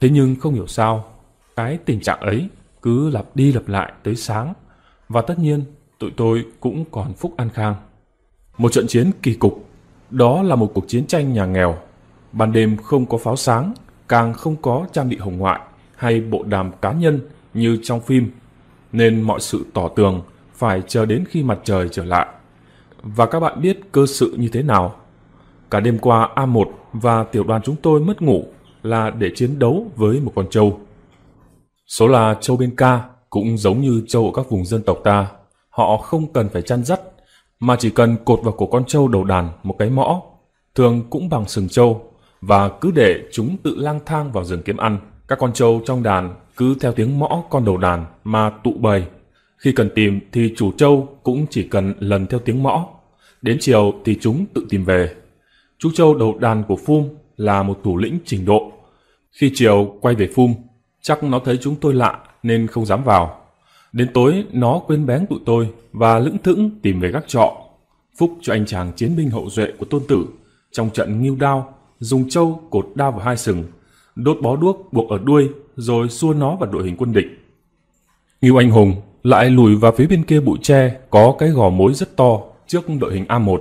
Thế nhưng không hiểu sao, cái tình trạng ấy cứ lặp đi lặp lại tới sáng và tất nhiên tụi tôi cũng còn phúc an khang. Một trận chiến kỳ cục, đó là một cuộc chiến tranh nhà nghèo. Ban đêm không có pháo sáng, càng không có trang bị hồng ngoại hay bộ đàm cá nhân như trong phim, nên mọi sự tỏ tường phải chờ đến khi mặt trời trở lại. Và các bạn biết cơ sự như thế nào Cả đêm qua A1 và tiểu đoàn chúng tôi mất ngủ là để chiến đấu với một con trâu. Số là trâu bên ca cũng giống như trâu ở các vùng dân tộc ta. Họ không cần phải chăn dắt, mà chỉ cần cột vào cổ con trâu đầu đàn một cái mõ, thường cũng bằng sừng trâu, và cứ để chúng tự lang thang vào rừng kiếm ăn. Các con trâu trong đàn cứ theo tiếng mõ con đầu đàn mà tụ bầy. Khi cần tìm thì chủ trâu cũng chỉ cần lần theo tiếng mõ. Đến chiều thì chúng tự tìm về chú Châu đầu đàn của Phum là một thủ lĩnh trình độ. Khi chiều quay về Phum, chắc nó thấy chúng tôi lạ nên không dám vào. Đến tối, nó quên bén tụi tôi và lững thững tìm về các trọ. Phúc cho anh chàng chiến binh hậu duệ của tôn tử trong trận nghiêu đao, dùng châu cột đao vào hai sừng, đốt bó đuốc buộc ở đuôi rồi xua nó vào đội hình quân địch. Nghiêu anh hùng lại lùi vào phía bên kia bụi tre có cái gò mối rất to trước đội hình A1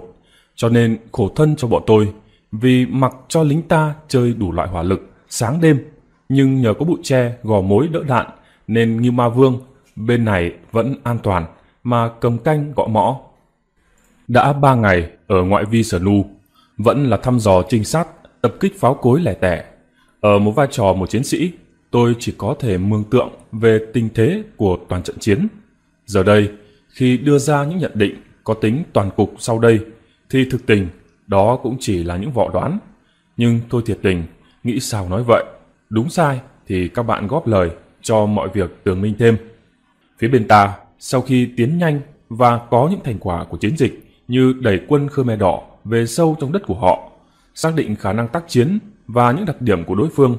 cho nên khổ thân cho bọn tôi vì mặc cho lính ta chơi đủ loại hỏa lực sáng đêm nhưng nhờ có bụi tre gò mối đỡ đạn nên như ma vương bên này vẫn an toàn mà cầm canh gõ mõ đã ba ngày ở ngoại vi sở nu vẫn là thăm dò trinh sát tập kích pháo cối lẻ tẻ ở một vai trò một chiến sĩ tôi chỉ có thể mường tượng về tình thế của toàn trận chiến giờ đây khi đưa ra những nhận định có tính toàn cục sau đây thì thực tình đó cũng chỉ là những vỏ đoán. Nhưng tôi thiệt tình, nghĩ sao nói vậy. Đúng sai thì các bạn góp lời cho mọi việc tường minh thêm. Phía bên ta, sau khi tiến nhanh và có những thành quả của chiến dịch như đẩy quân Khmer Đỏ về sâu trong đất của họ, xác định khả năng tác chiến và những đặc điểm của đối phương,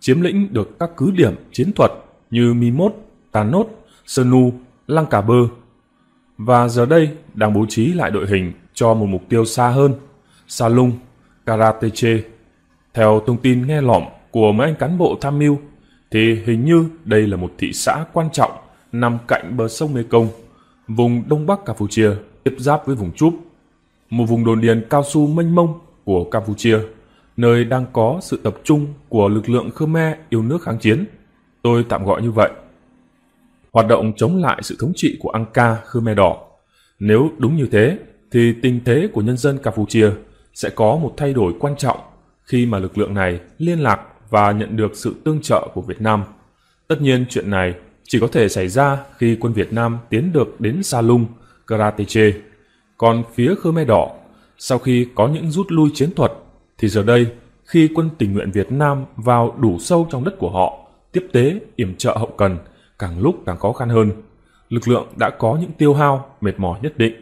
chiếm lĩnh được các cứ điểm chiến thuật như Mi Mốt, Tà Nốt, Sơn Nu, Lăng Cà Bơ. Và giờ đây đang bố trí lại đội hình cho một mục tiêu xa hơn, Salung, Karateche. Theo thông tin nghe lỏm của mấy anh cán bộ tham mưu, thì hình như đây là một thị xã quan trọng nằm cạnh bờ sông Mekong, vùng đông bắc Campuchia, tiếp giáp với vùng Chúp, một vùng đồn điền cao su mênh mông của Campuchia, nơi đang có sự tập trung của lực lượng Khmer yêu nước kháng chiến. Tôi tạm gọi như vậy. Hoạt động chống lại sự thống trị của Angka Khmer Đỏ. Nếu đúng như thế, thì tình thế của nhân dân Campuchia sẽ có một thay đổi quan trọng khi mà lực lượng này liên lạc và nhận được sự tương trợ của Việt Nam. Tất nhiên chuyện này chỉ có thể xảy ra khi quân Việt Nam tiến được đến Sa Lung, Karateche. Còn phía Khmer Đỏ, sau khi có những rút lui chiến thuật, thì giờ đây khi quân tình nguyện Việt Nam vào đủ sâu trong đất của họ, tiếp tế, yểm trợ hậu cần, càng lúc càng khó khăn hơn. Lực lượng đã có những tiêu hao, mệt mỏi nhất định.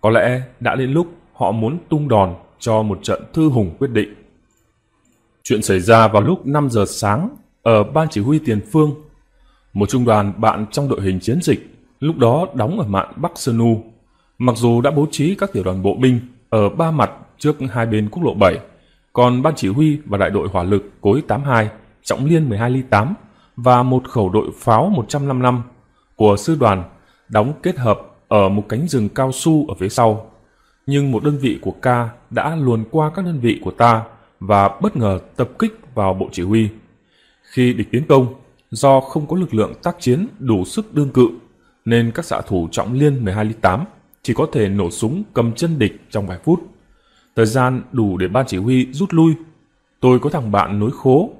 Có lẽ đã đến lúc họ muốn tung đòn cho một trận thư hùng quyết định. Chuyện xảy ra vào lúc 5 giờ sáng ở Ban Chỉ huy Tiền Phương. Một trung đoàn bạn trong đội hình chiến dịch lúc đó đóng ở mạn Bắc Sơn U. Mặc dù đã bố trí các tiểu đoàn bộ binh ở ba mặt trước hai bên quốc lộ 7, còn Ban Chỉ huy và đại đội hỏa lực cối 82, trọng liên 12 ly 8 và một khẩu đội pháo 155 của sư đoàn đóng kết hợp ở một cánh rừng cao su ở phía sau. Nhưng một đơn vị của ca đã luồn qua các đơn vị của ta và bất ngờ tập kích vào bộ chỉ huy. Khi địch tiến công, do không có lực lượng tác chiến đủ sức đương cự, nên các xạ thủ trọng liên 12 8 chỉ có thể nổ súng cầm chân địch trong vài phút. Thời gian đủ để ban chỉ huy rút lui. Tôi có thằng bạn nối khố,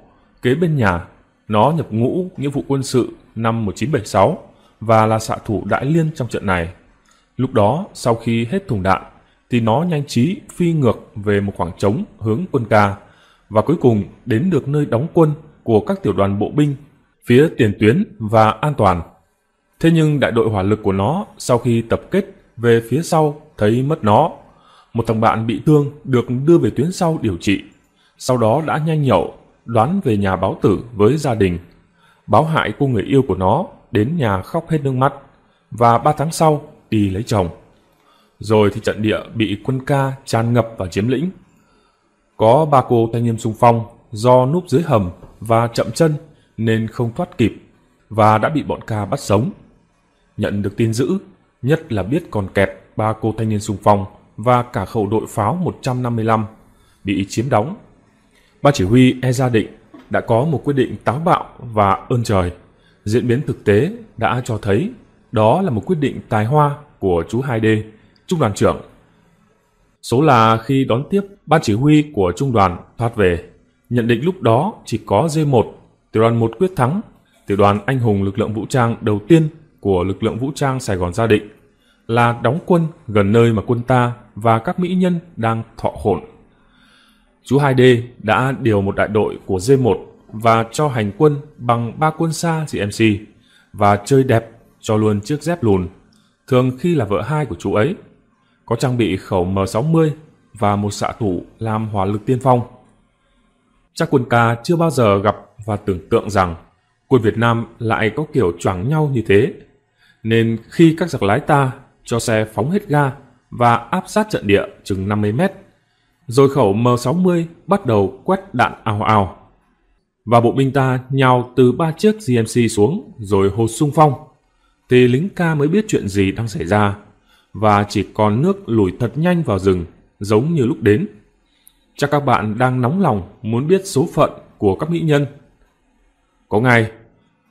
kế bên nhà. Nó nhập ngũ nghĩa vụ quân sự năm 1976 và là xạ thủ đại liên trong trận này. Lúc đó, sau khi hết thùng đạn, thì nó nhanh trí phi ngược về một khoảng trống hướng quân ca và cuối cùng đến được nơi đóng quân của các tiểu đoàn bộ binh phía tiền tuyến và an toàn. Thế nhưng đại đội hỏa lực của nó sau khi tập kết về phía sau thấy mất nó. Một thằng bạn bị thương được đưa về tuyến sau điều trị. Sau đó đã nhanh nhậu, đoán về nhà báo tử với gia đình. Báo hại cô người yêu của nó đến nhà khóc hết nước mắt. Và ba tháng sau, đi lấy chồng. Rồi thì trận địa bị quân ca tràn ngập và chiếm lĩnh. Có ba cô thanh niên sung phong do núp dưới hầm và chậm chân nên không thoát kịp và đã bị bọn ca bắt sống. Nhận được tin dữ, nhất là biết còn kẹt ba cô thanh niên sung phong và cả khẩu đội pháo 155 bị chiếm đóng. ba chỉ huy e gia định đã có một quyết định táo bạo và ơn trời. Diễn biến thực tế đã cho thấy đó là một quyết định tài hoa của chú 2D, trung đoàn trưởng. Số là khi đón tiếp ban chỉ huy của trung đoàn thoát về, nhận định lúc đó chỉ có D1, tiểu đoàn 1 quyết thắng, tiểu đoàn anh hùng lực lượng vũ trang đầu tiên của lực lượng vũ trang Sài Gòn gia định là đóng quân gần nơi mà quân ta và các mỹ nhân đang thọ khổn. Chú 2D đã điều một đại đội của D1 và cho hành quân bằng ba quân xa GMC và chơi đẹp cho luôn chiếc dép lùn, thường khi là vợ hai của chú ấy, có trang bị khẩu M60 và một xạ thủ làm hỏa lực tiên phong. Chắc quân ca chưa bao giờ gặp và tưởng tượng rằng quân Việt Nam lại có kiểu choảng nhau như thế. Nên khi các giặc lái ta cho xe phóng hết ga và áp sát trận địa chừng 50 mét, rồi khẩu M60 bắt đầu quét đạn ào ào. Và bộ binh ta nhào từ ba chiếc GMC xuống rồi hô sung phong thì lính ca mới biết chuyện gì đang xảy ra và chỉ còn nước lùi thật nhanh vào rừng giống như lúc đến. Chắc các bạn đang nóng lòng muốn biết số phận của các mỹ nhân. Có ngày,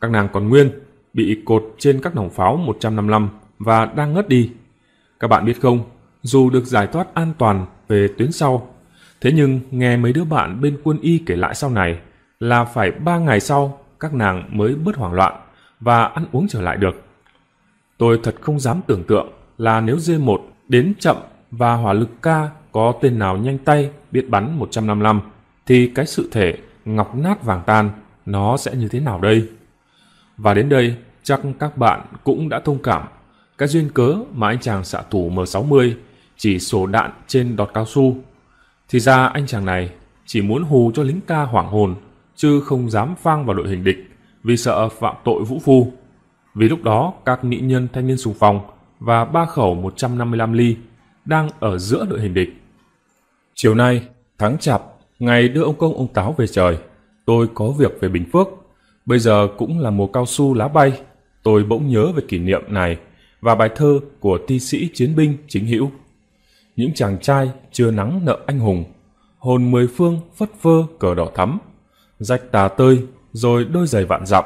các nàng còn nguyên, bị cột trên các nòng pháo 155 và đang ngất đi. Các bạn biết không, dù được giải thoát an toàn về tuyến sau, thế nhưng nghe mấy đứa bạn bên quân y kể lại sau này là phải 3 ngày sau các nàng mới bớt hoảng loạn và ăn uống trở lại được. Tôi thật không dám tưởng tượng là nếu D1 đến chậm và hỏa lực ca có tên nào nhanh tay biết bắn 155 thì cái sự thể ngọc nát vàng tan nó sẽ như thế nào đây? Và đến đây chắc các bạn cũng đã thông cảm cái duyên cớ mà anh chàng xạ thủ M60 chỉ sổ đạn trên đọt cao su. Thì ra anh chàng này chỉ muốn hù cho lính ca hoảng hồn chứ không dám phang vào đội hình địch vì sợ phạm tội vũ phu. Vì lúc đó, các mỹ nhân thanh niên sùng phong và ba khẩu 155 ly đang ở giữa đội hình địch. Chiều nay, tháng chạp, ngày đưa ông công ông táo về trời, tôi có việc về Bình Phước. Bây giờ cũng là mùa cao su lá bay, tôi bỗng nhớ về kỷ niệm này và bài thơ của thi sĩ chiến binh chính hữu. Những chàng trai chưa nắng nợ anh hùng, hồn mười phương phất phơ cờ đỏ thắm, rách tà tơi rồi đôi giày vạn dặm,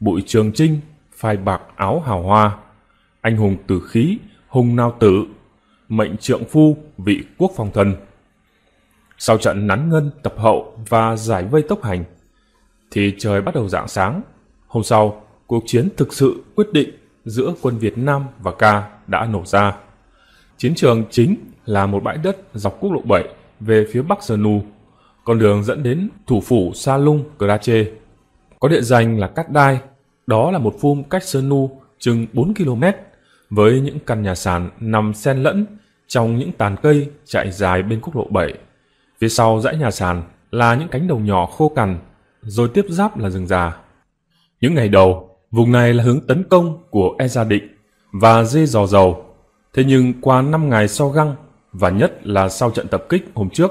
bụi trường trinh phai bạc áo hào hoa anh hùng tử khí hùng nao tử mệnh trượng phu vị quốc phong thần sau trận nắn ngân tập hậu và giải vây tốc hành thì trời bắt đầu rạng sáng hôm sau cuộc chiến thực sự quyết định giữa quân việt nam và ca đã nổ ra chiến trường chính là một bãi đất dọc quốc lộ 7 về phía bắc sơn nu con đường dẫn đến thủ phủ sa lung grache có địa danh là cát đai đó là một vùng cách Sơn Nu chừng 4 km, với những căn nhà sàn nằm xen lẫn trong những tàn cây chạy dài bên quốc lộ 7. Phía sau dãy nhà sàn là những cánh đồng nhỏ khô cằn, rồi tiếp giáp là rừng già. Những ngày đầu, vùng này là hướng tấn công của E Gia Định và Dê dò Dầu. Thế nhưng qua 5 ngày sau găng và nhất là sau trận tập kích hôm trước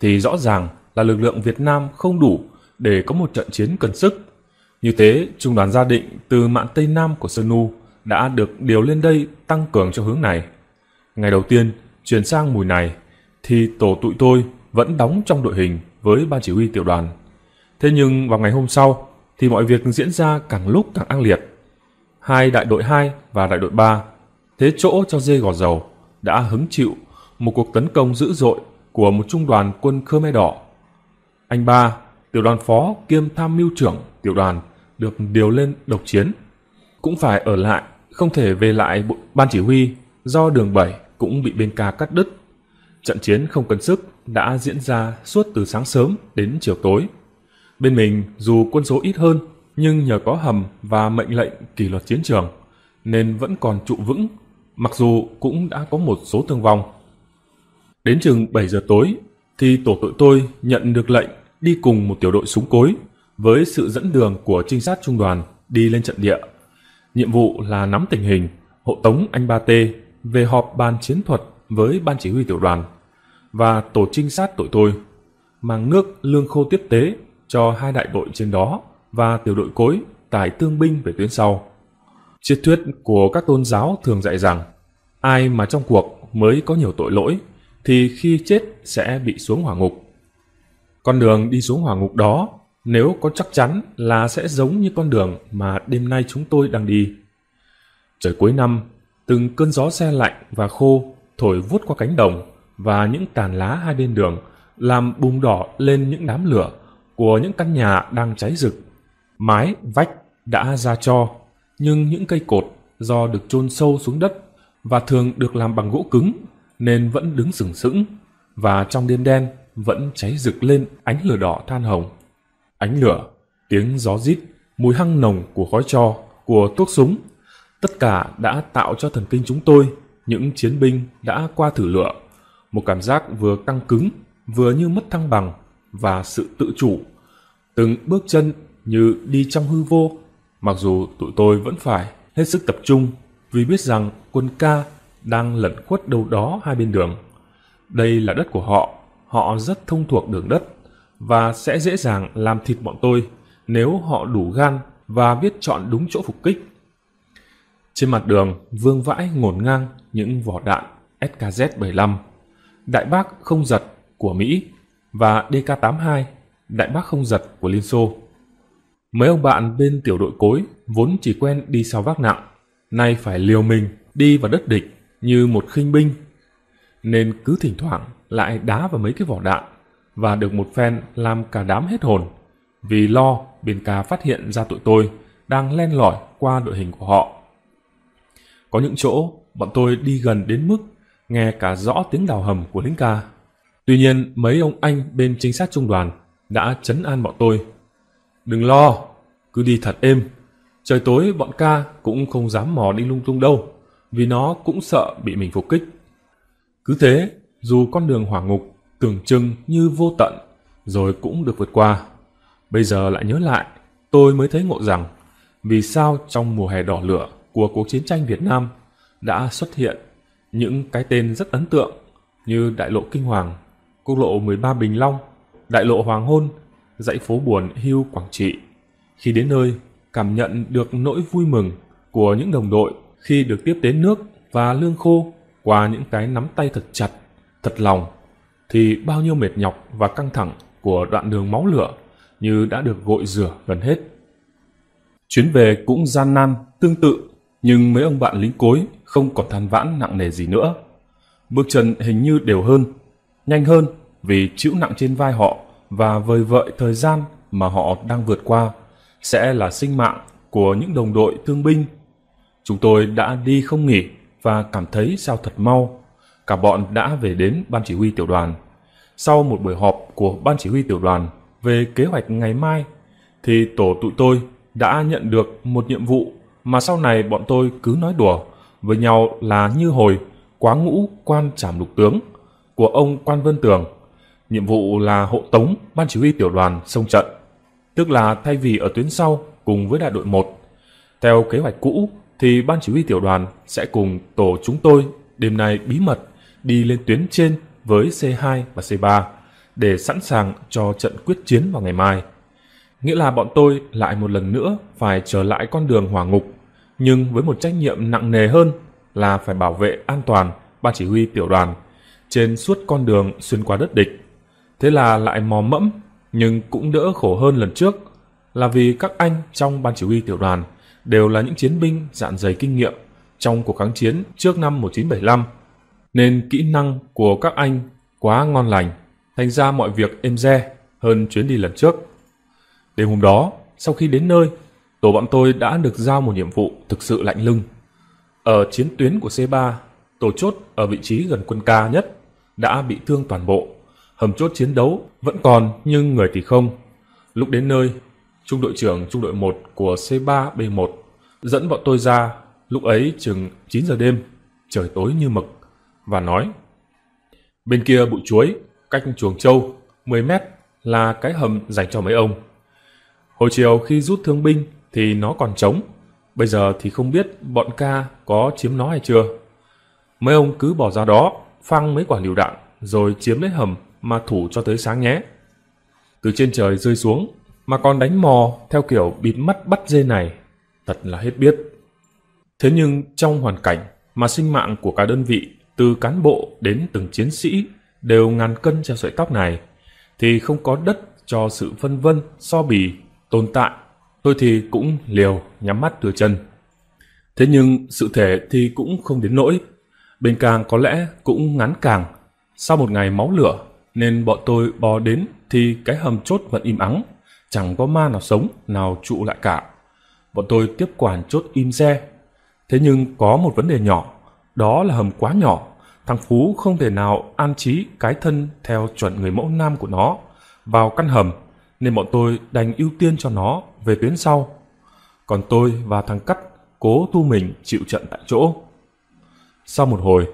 thì rõ ràng là lực lượng Việt Nam không đủ để có một trận chiến cần sức. Như thế, trung đoàn gia định từ mạn Tây Nam của Sơn Nu đã được điều lên đây tăng cường cho hướng này. Ngày đầu tiên, chuyển sang mùi này, thì tổ tụi tôi vẫn đóng trong đội hình với ban chỉ huy tiểu đoàn. Thế nhưng vào ngày hôm sau, thì mọi việc diễn ra càng lúc càng ác liệt. Hai đại đội 2 và đại đội 3, thế chỗ cho dê gò dầu, đã hứng chịu một cuộc tấn công dữ dội của một trung đoàn quân Khmer Đỏ. Anh Ba, tiểu đoàn phó kiêm tham mưu trưởng tiểu đoàn được điều lên độc chiến. Cũng phải ở lại, không thể về lại ban chỉ huy do đường 7 cũng bị bên ca cắt đứt. Trận chiến không cần sức đã diễn ra suốt từ sáng sớm đến chiều tối. Bên mình dù quân số ít hơn nhưng nhờ có hầm và mệnh lệnh kỷ luật chiến trường nên vẫn còn trụ vững mặc dù cũng đã có một số thương vong. Đến chừng 7 giờ tối thì tổ đội tôi nhận được lệnh đi cùng một tiểu đội súng cối với sự dẫn đường của trinh sát trung đoàn đi lên trận địa. Nhiệm vụ là nắm tình hình, hộ tống anh Ba t về họp bàn chiến thuật với ban chỉ huy tiểu đoàn và tổ trinh sát tội tôi, mang nước lương khô tiếp tế cho hai đại đội trên đó và tiểu đội cối tải tương binh về tuyến sau. Triết thuyết của các tôn giáo thường dạy rằng ai mà trong cuộc mới có nhiều tội lỗi thì khi chết sẽ bị xuống hỏa ngục. Con đường đi xuống hỏa ngục đó nếu có chắc chắn là sẽ giống như con đường mà đêm nay chúng tôi đang đi. Trời cuối năm, từng cơn gió xe lạnh và khô thổi vuốt qua cánh đồng và những tàn lá hai bên đường làm bùng đỏ lên những đám lửa của những căn nhà đang cháy rực. Mái, vách đã ra cho, nhưng những cây cột do được chôn sâu xuống đất và thường được làm bằng gỗ cứng nên vẫn đứng sừng sững và trong đêm đen vẫn cháy rực lên ánh lửa đỏ than hồng ánh lửa, tiếng gió rít, mùi hăng nồng của khói cho, của thuốc súng, tất cả đã tạo cho thần kinh chúng tôi, những chiến binh đã qua thử lửa, một cảm giác vừa căng cứng, vừa như mất thăng bằng và sự tự chủ. Từng bước chân như đi trong hư vô, mặc dù tụi tôi vẫn phải hết sức tập trung vì biết rằng quân ca đang lẩn khuất đâu đó hai bên đường. Đây là đất của họ, họ rất thông thuộc đường đất và sẽ dễ dàng làm thịt bọn tôi nếu họ đủ gan và biết chọn đúng chỗ phục kích. Trên mặt đường, vương vãi ngổn ngang những vỏ đạn SKZ-75, Đại bác không giật của Mỹ và DK-82, Đại bác không giật của Liên Xô. Mấy ông bạn bên tiểu đội cối vốn chỉ quen đi sau vác nặng, nay phải liều mình đi vào đất địch như một khinh binh, nên cứ thỉnh thoảng lại đá vào mấy cái vỏ đạn và được một phen làm cả đám hết hồn. Vì lo, bên ca phát hiện ra tụi tôi đang len lỏi qua đội hình của họ. Có những chỗ, bọn tôi đi gần đến mức nghe cả rõ tiếng đào hầm của lính ca. Tuy nhiên, mấy ông anh bên trinh sát trung đoàn đã chấn an bọn tôi. Đừng lo, cứ đi thật êm. Trời tối bọn ca cũng không dám mò đi lung tung đâu, vì nó cũng sợ bị mình phục kích. Cứ thế, dù con đường hỏa ngục tưởng chừng như vô tận, rồi cũng được vượt qua. Bây giờ lại nhớ lại, tôi mới thấy ngộ rằng vì sao trong mùa hè đỏ lửa của cuộc chiến tranh Việt Nam đã xuất hiện những cái tên rất ấn tượng như đại lộ Kinh Hoàng, quốc lộ 13 Bình Long, đại lộ Hoàng Hôn, dãy phố buồn Hưu Quảng Trị. Khi đến nơi, cảm nhận được nỗi vui mừng của những đồng đội khi được tiếp đến nước và lương khô qua những cái nắm tay thật chặt, thật lòng thì bao nhiêu mệt nhọc và căng thẳng của đoạn đường máu lửa như đã được gội rửa gần hết. Chuyến về cũng gian nan, tương tự, nhưng mấy ông bạn lính cối không còn than vãn nặng nề gì nữa. Bước chân hình như đều hơn, nhanh hơn vì chịu nặng trên vai họ và vời vợi thời gian mà họ đang vượt qua sẽ là sinh mạng của những đồng đội thương binh. Chúng tôi đã đi không nghỉ và cảm thấy sao thật mau cả bọn đã về đến ban chỉ huy tiểu đoàn. Sau một buổi họp của ban chỉ huy tiểu đoàn về kế hoạch ngày mai, thì tổ tụi tôi đã nhận được một nhiệm vụ mà sau này bọn tôi cứ nói đùa với nhau là như hồi quá ngũ quan trảm lục tướng của ông quan vân tường nhiệm vụ là hộ tống ban chỉ huy tiểu đoàn sông trận tức là thay vì ở tuyến sau cùng với đại đội một theo kế hoạch cũ thì ban chỉ huy tiểu đoàn sẽ cùng tổ chúng tôi đêm nay bí mật đi lên tuyến trên với C2 và C3 để sẵn sàng cho trận quyết chiến vào ngày mai. Nghĩa là bọn tôi lại một lần nữa phải trở lại con đường hỏa ngục, nhưng với một trách nhiệm nặng nề hơn là phải bảo vệ an toàn ban chỉ huy tiểu đoàn trên suốt con đường xuyên qua đất địch. Thế là lại mò mẫm nhưng cũng đỡ khổ hơn lần trước là vì các anh trong ban chỉ huy tiểu đoàn đều là những chiến binh dạn dày kinh nghiệm trong cuộc kháng chiến trước năm 1975 nên kỹ năng của các anh quá ngon lành, thành ra mọi việc êm re hơn chuyến đi lần trước. Đêm hôm đó, sau khi đến nơi, tổ bọn tôi đã được giao một nhiệm vụ thực sự lạnh lưng. Ở chiến tuyến của C3, tổ chốt ở vị trí gần quân ca nhất đã bị thương toàn bộ. Hầm chốt chiến đấu vẫn còn nhưng người thì không. Lúc đến nơi, trung đội trưởng trung đội 1 của C3B1 dẫn bọn tôi ra lúc ấy chừng 9 giờ đêm, trời tối như mực và nói Bên kia bụi chuối, cách chuồng châu, 10 mét là cái hầm dành cho mấy ông. Hồi chiều khi rút thương binh thì nó còn trống, bây giờ thì không biết bọn ca có chiếm nó hay chưa. Mấy ông cứ bỏ ra đó, phăng mấy quả liều đạn, rồi chiếm lấy hầm mà thủ cho tới sáng nhé. Từ trên trời rơi xuống, mà còn đánh mò theo kiểu bịt mắt bắt dê này, thật là hết biết. Thế nhưng trong hoàn cảnh mà sinh mạng của cả đơn vị từ cán bộ đến từng chiến sĩ đều ngàn cân treo sợi tóc này, thì không có đất cho sự phân vân, so bì, tồn tại. Tôi thì cũng liều nhắm mắt đưa chân. Thế nhưng sự thể thì cũng không đến nỗi. Bên càng có lẽ cũng ngắn càng. Sau một ngày máu lửa nên bọn tôi bò đến thì cái hầm chốt vẫn im ắng. Chẳng có ma nào sống, nào trụ lại cả. Bọn tôi tiếp quản chốt im xe. Thế nhưng có một vấn đề nhỏ. Đó là hầm quá nhỏ thằng Phú không thể nào an trí cái thân theo chuẩn người mẫu nam của nó vào căn hầm, nên bọn tôi đành ưu tiên cho nó về tuyến sau. Còn tôi và thằng Cắt cố tu mình chịu trận tại chỗ. Sau một hồi,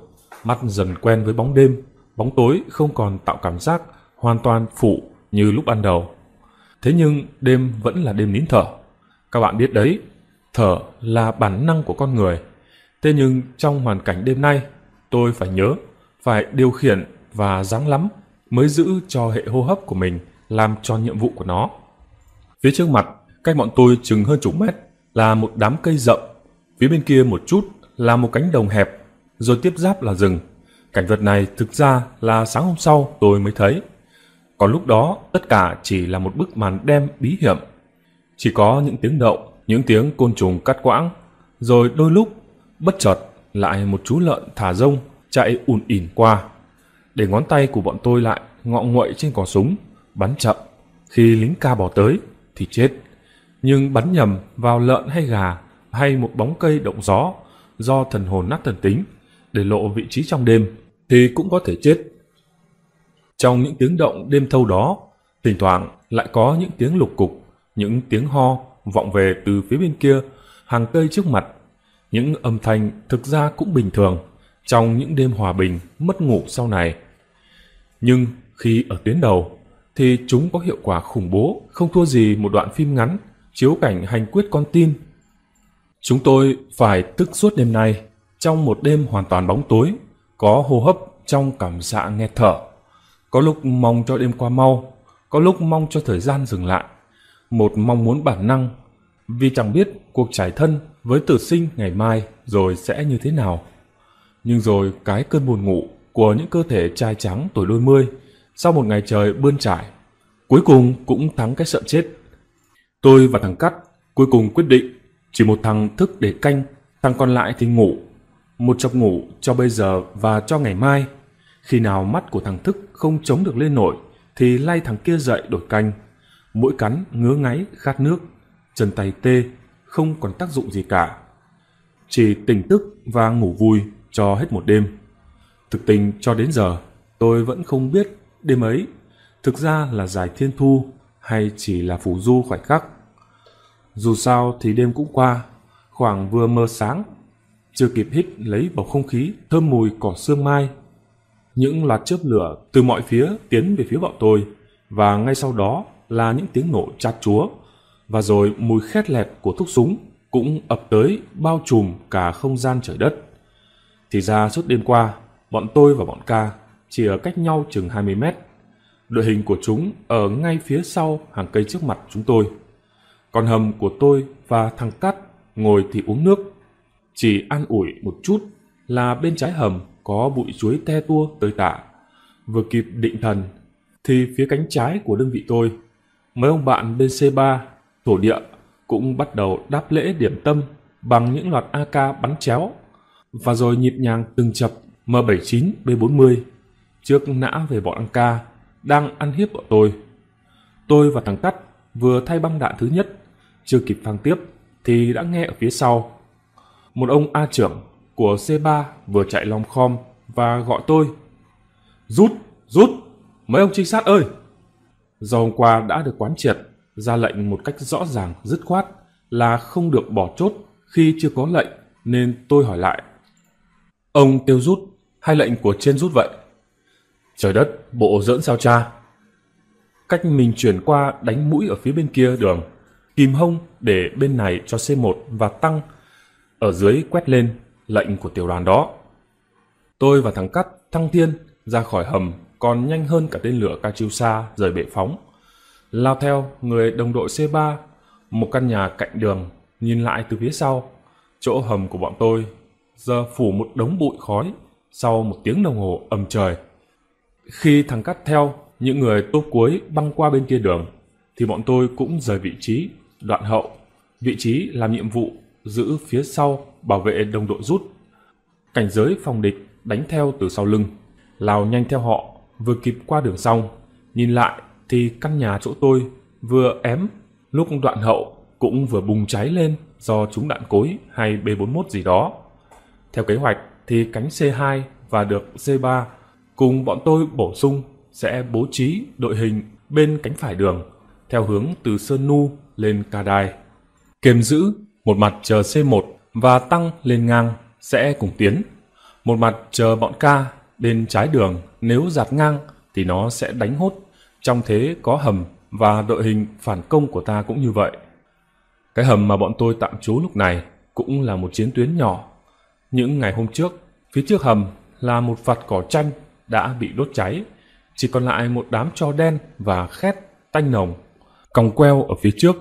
mắt dần quen với bóng đêm, bóng tối không còn tạo cảm giác hoàn toàn phụ như lúc ban đầu. Thế nhưng đêm vẫn là đêm nín thở. Các bạn biết đấy, thở là bản năng của con người. Thế nhưng trong hoàn cảnh đêm nay, tôi phải nhớ, phải điều khiển và ráng lắm mới giữ cho hệ hô hấp của mình làm tròn nhiệm vụ của nó. Phía trước mặt, cách bọn tôi chừng hơn chục mét là một đám cây rậm, phía bên kia một chút là một cánh đồng hẹp, rồi tiếp giáp là rừng. Cảnh vật này thực ra là sáng hôm sau tôi mới thấy. Còn lúc đó tất cả chỉ là một bức màn đen bí hiểm. Chỉ có những tiếng động, những tiếng côn trùng cắt quãng, rồi đôi lúc bất chợt lại một chú lợn thả rông chạy ùn ỉn qua để ngón tay của bọn tôi lại ngọ nguậy trên cò súng bắn chậm khi lính ca bỏ tới thì chết nhưng bắn nhầm vào lợn hay gà hay một bóng cây động gió do thần hồn nát thần tính để lộ vị trí trong đêm thì cũng có thể chết trong những tiếng động đêm thâu đó thỉnh thoảng lại có những tiếng lục cục những tiếng ho vọng về từ phía bên kia hàng cây trước mặt những âm thanh thực ra cũng bình thường trong những đêm hòa bình mất ngủ sau này. Nhưng khi ở tuyến đầu thì chúng có hiệu quả khủng bố không thua gì một đoạn phim ngắn chiếu cảnh hành quyết con tin. Chúng tôi phải thức suốt đêm nay trong một đêm hoàn toàn bóng tối, có hô hấp trong cảm xạ nghe thở. Có lúc mong cho đêm qua mau, có lúc mong cho thời gian dừng lại. Một mong muốn bản năng, vì chẳng biết cuộc trải thân với tử sinh ngày mai rồi sẽ như thế nào. Nhưng rồi cái cơn buồn ngủ của những cơ thể trai trắng tuổi đôi mươi sau một ngày trời bươn trải, cuối cùng cũng thắng cái sợ chết. Tôi và thằng Cắt cuối cùng quyết định chỉ một thằng thức để canh, thằng còn lại thì ngủ. Một chọc ngủ cho bây giờ và cho ngày mai. Khi nào mắt của thằng thức không chống được lên nổi thì lay thằng kia dậy đổi canh. mũi cắn ngứa ngáy khát nước, chân tay tê không còn tác dụng gì cả. Chỉ tỉnh thức và ngủ vui cho hết một đêm. Thực tình cho đến giờ, tôi vẫn không biết đêm ấy thực ra là giải thiên thu hay chỉ là phù du khoảnh khắc. Dù sao thì đêm cũng qua, khoảng vừa mơ sáng, chưa kịp hít lấy bầu không khí thơm mùi cỏ sương mai. Những loạt chớp lửa từ mọi phía tiến về phía bọn tôi và ngay sau đó là những tiếng nổ chát chúa và rồi mùi khét lẹt của thuốc súng cũng ập tới bao trùm cả không gian trời đất. Thì ra suốt đêm qua, bọn tôi và bọn ca chỉ ở cách nhau chừng 20 mét. Đội hình của chúng ở ngay phía sau hàng cây trước mặt chúng tôi. Còn hầm của tôi và thằng Cát ngồi thì uống nước. Chỉ an ủi một chút là bên trái hầm có bụi chuối te tua tơi tả. Vừa kịp định thần thì phía cánh trái của đơn vị tôi, mấy ông bạn bên C3 thổ địa cũng bắt đầu đáp lễ điểm tâm bằng những loạt AK bắn chéo và rồi nhịp nhàng từng chập M79 B40 trước nã về bọn AK đang ăn hiếp bọn tôi. Tôi và thằng Cắt vừa thay băng đạn thứ nhất, chưa kịp phang tiếp thì đã nghe ở phía sau. Một ông A trưởng của C3 vừa chạy lòng khom và gọi tôi. Rút, rút, mấy ông trinh sát ơi! Do hôm qua đã được quán triệt ra lệnh một cách rõ ràng, dứt khoát là không được bỏ chốt khi chưa có lệnh nên tôi hỏi lại. Ông tiêu rút hai lệnh của trên rút vậy? Trời đất, bộ giỡn sao cha? Cách mình chuyển qua đánh mũi ở phía bên kia đường, kìm hông để bên này cho C1 và tăng, ở dưới quét lên lệnh của tiểu đoàn đó. Tôi và thằng Cắt, Thăng Thiên ra khỏi hầm còn nhanh hơn cả tên lửa Kachiusa rời bệ phóng lao theo người đồng đội C3, một căn nhà cạnh đường, nhìn lại từ phía sau, chỗ hầm của bọn tôi giờ phủ một đống bụi khói sau một tiếng đồng hồ ầm trời. Khi thằng cắt theo những người tốp cuối băng qua bên kia đường thì bọn tôi cũng rời vị trí, đoạn hậu, vị trí làm nhiệm vụ giữ phía sau bảo vệ đồng đội rút. Cảnh giới phòng địch đánh theo từ sau lưng, lao nhanh theo họ, vừa kịp qua đường xong, nhìn lại thì căn nhà chỗ tôi vừa ém lúc đoạn hậu cũng vừa bùng cháy lên do trúng đạn cối hay B41 gì đó. Theo kế hoạch thì cánh C2 và được C3 cùng bọn tôi bổ sung sẽ bố trí đội hình bên cánh phải đường theo hướng từ Sơn Nu lên Ca Đài. Kiềm giữ một mặt chờ C1 và tăng lên ngang sẽ cùng tiến. Một mặt chờ bọn ca bên trái đường nếu giạt ngang thì nó sẽ đánh hốt trong thế có hầm và đội hình phản công của ta cũng như vậy. Cái hầm mà bọn tôi tạm trú lúc này cũng là một chiến tuyến nhỏ. Những ngày hôm trước, phía trước hầm là một vạt cỏ chanh đã bị đốt cháy, chỉ còn lại một đám cho đen và khét tanh nồng. Còng queo ở phía trước,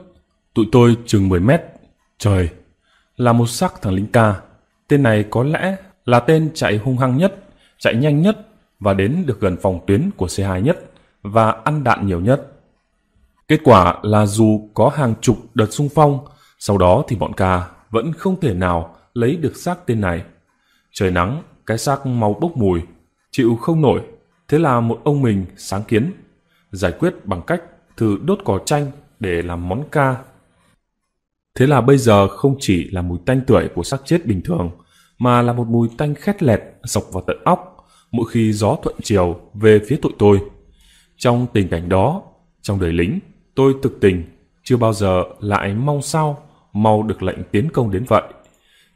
tụi tôi chừng 10 mét. Trời, là một sắc thằng lính ca. Tên này có lẽ là tên chạy hung hăng nhất, chạy nhanh nhất và đến được gần phòng tuyến của C2 nhất và ăn đạn nhiều nhất. Kết quả là dù có hàng chục đợt xung phong, sau đó thì bọn ca vẫn không thể nào lấy được xác tên này. Trời nắng, cái xác mau bốc mùi, chịu không nổi. Thế là một ông mình sáng kiến, giải quyết bằng cách thử đốt cỏ chanh để làm món ca. Thế là bây giờ không chỉ là mùi tanh tuổi của xác chết bình thường, mà là một mùi tanh khét lẹt dọc vào tận óc mỗi khi gió thuận chiều về phía tụi tôi. Trong tình cảnh đó, trong đời lính, tôi thực tình chưa bao giờ lại mong sao mau được lệnh tiến công đến vậy.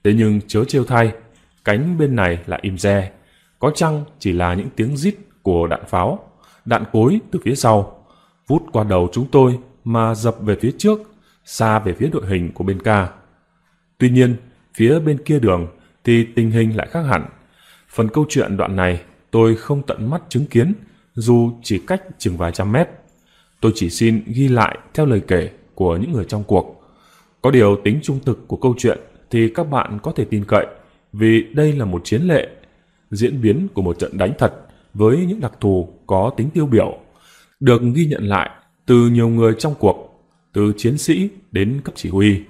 Thế nhưng chớ trêu thay, cánh bên này là im re, có chăng chỉ là những tiếng rít của đạn pháo, đạn cối từ phía sau, vút qua đầu chúng tôi mà dập về phía trước, xa về phía đội hình của bên ca. Tuy nhiên, phía bên kia đường thì tình hình lại khác hẳn. Phần câu chuyện đoạn này tôi không tận mắt chứng kiến, dù chỉ cách chừng vài trăm mét. Tôi chỉ xin ghi lại theo lời kể của những người trong cuộc. Có điều tính trung thực của câu chuyện thì các bạn có thể tin cậy vì đây là một chiến lệ, diễn biến của một trận đánh thật với những đặc thù có tính tiêu biểu, được ghi nhận lại từ nhiều người trong cuộc, từ chiến sĩ đến cấp chỉ huy.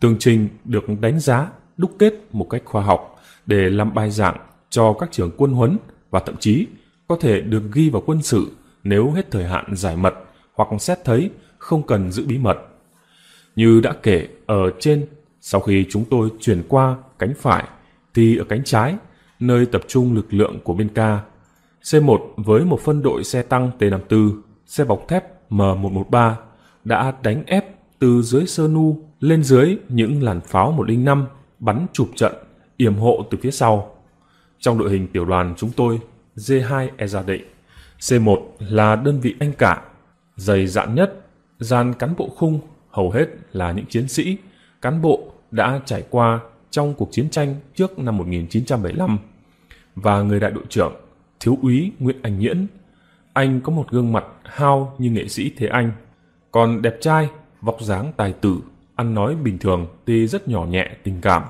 Tường trình được đánh giá, đúc kết một cách khoa học để làm bài giảng cho các trường quân huấn và thậm chí có thể được ghi vào quân sự nếu hết thời hạn giải mật hoặc xét thấy không cần giữ bí mật. Như đã kể ở trên, sau khi chúng tôi chuyển qua cánh phải thì ở cánh trái, nơi tập trung lực lượng của bên ca, C1 với một phân đội xe tăng T54, xe bọc thép M113 đã đánh ép từ dưới sơ nu lên dưới những làn pháo 105 bắn chụp trận, yểm hộ từ phía sau. Trong đội hình tiểu đoàn chúng tôi D2 e gia định. C1 là đơn vị anh cả, dày dạn nhất, gian cán bộ khung hầu hết là những chiến sĩ, cán bộ đã trải qua trong cuộc chiến tranh trước năm 1975 và người đại đội trưởng thiếu úy Nguyễn Anh Nhiễn. Anh có một gương mặt hao như nghệ sĩ Thế Anh, còn đẹp trai, vóc dáng tài tử, ăn nói bình thường tuy rất nhỏ nhẹ tình cảm.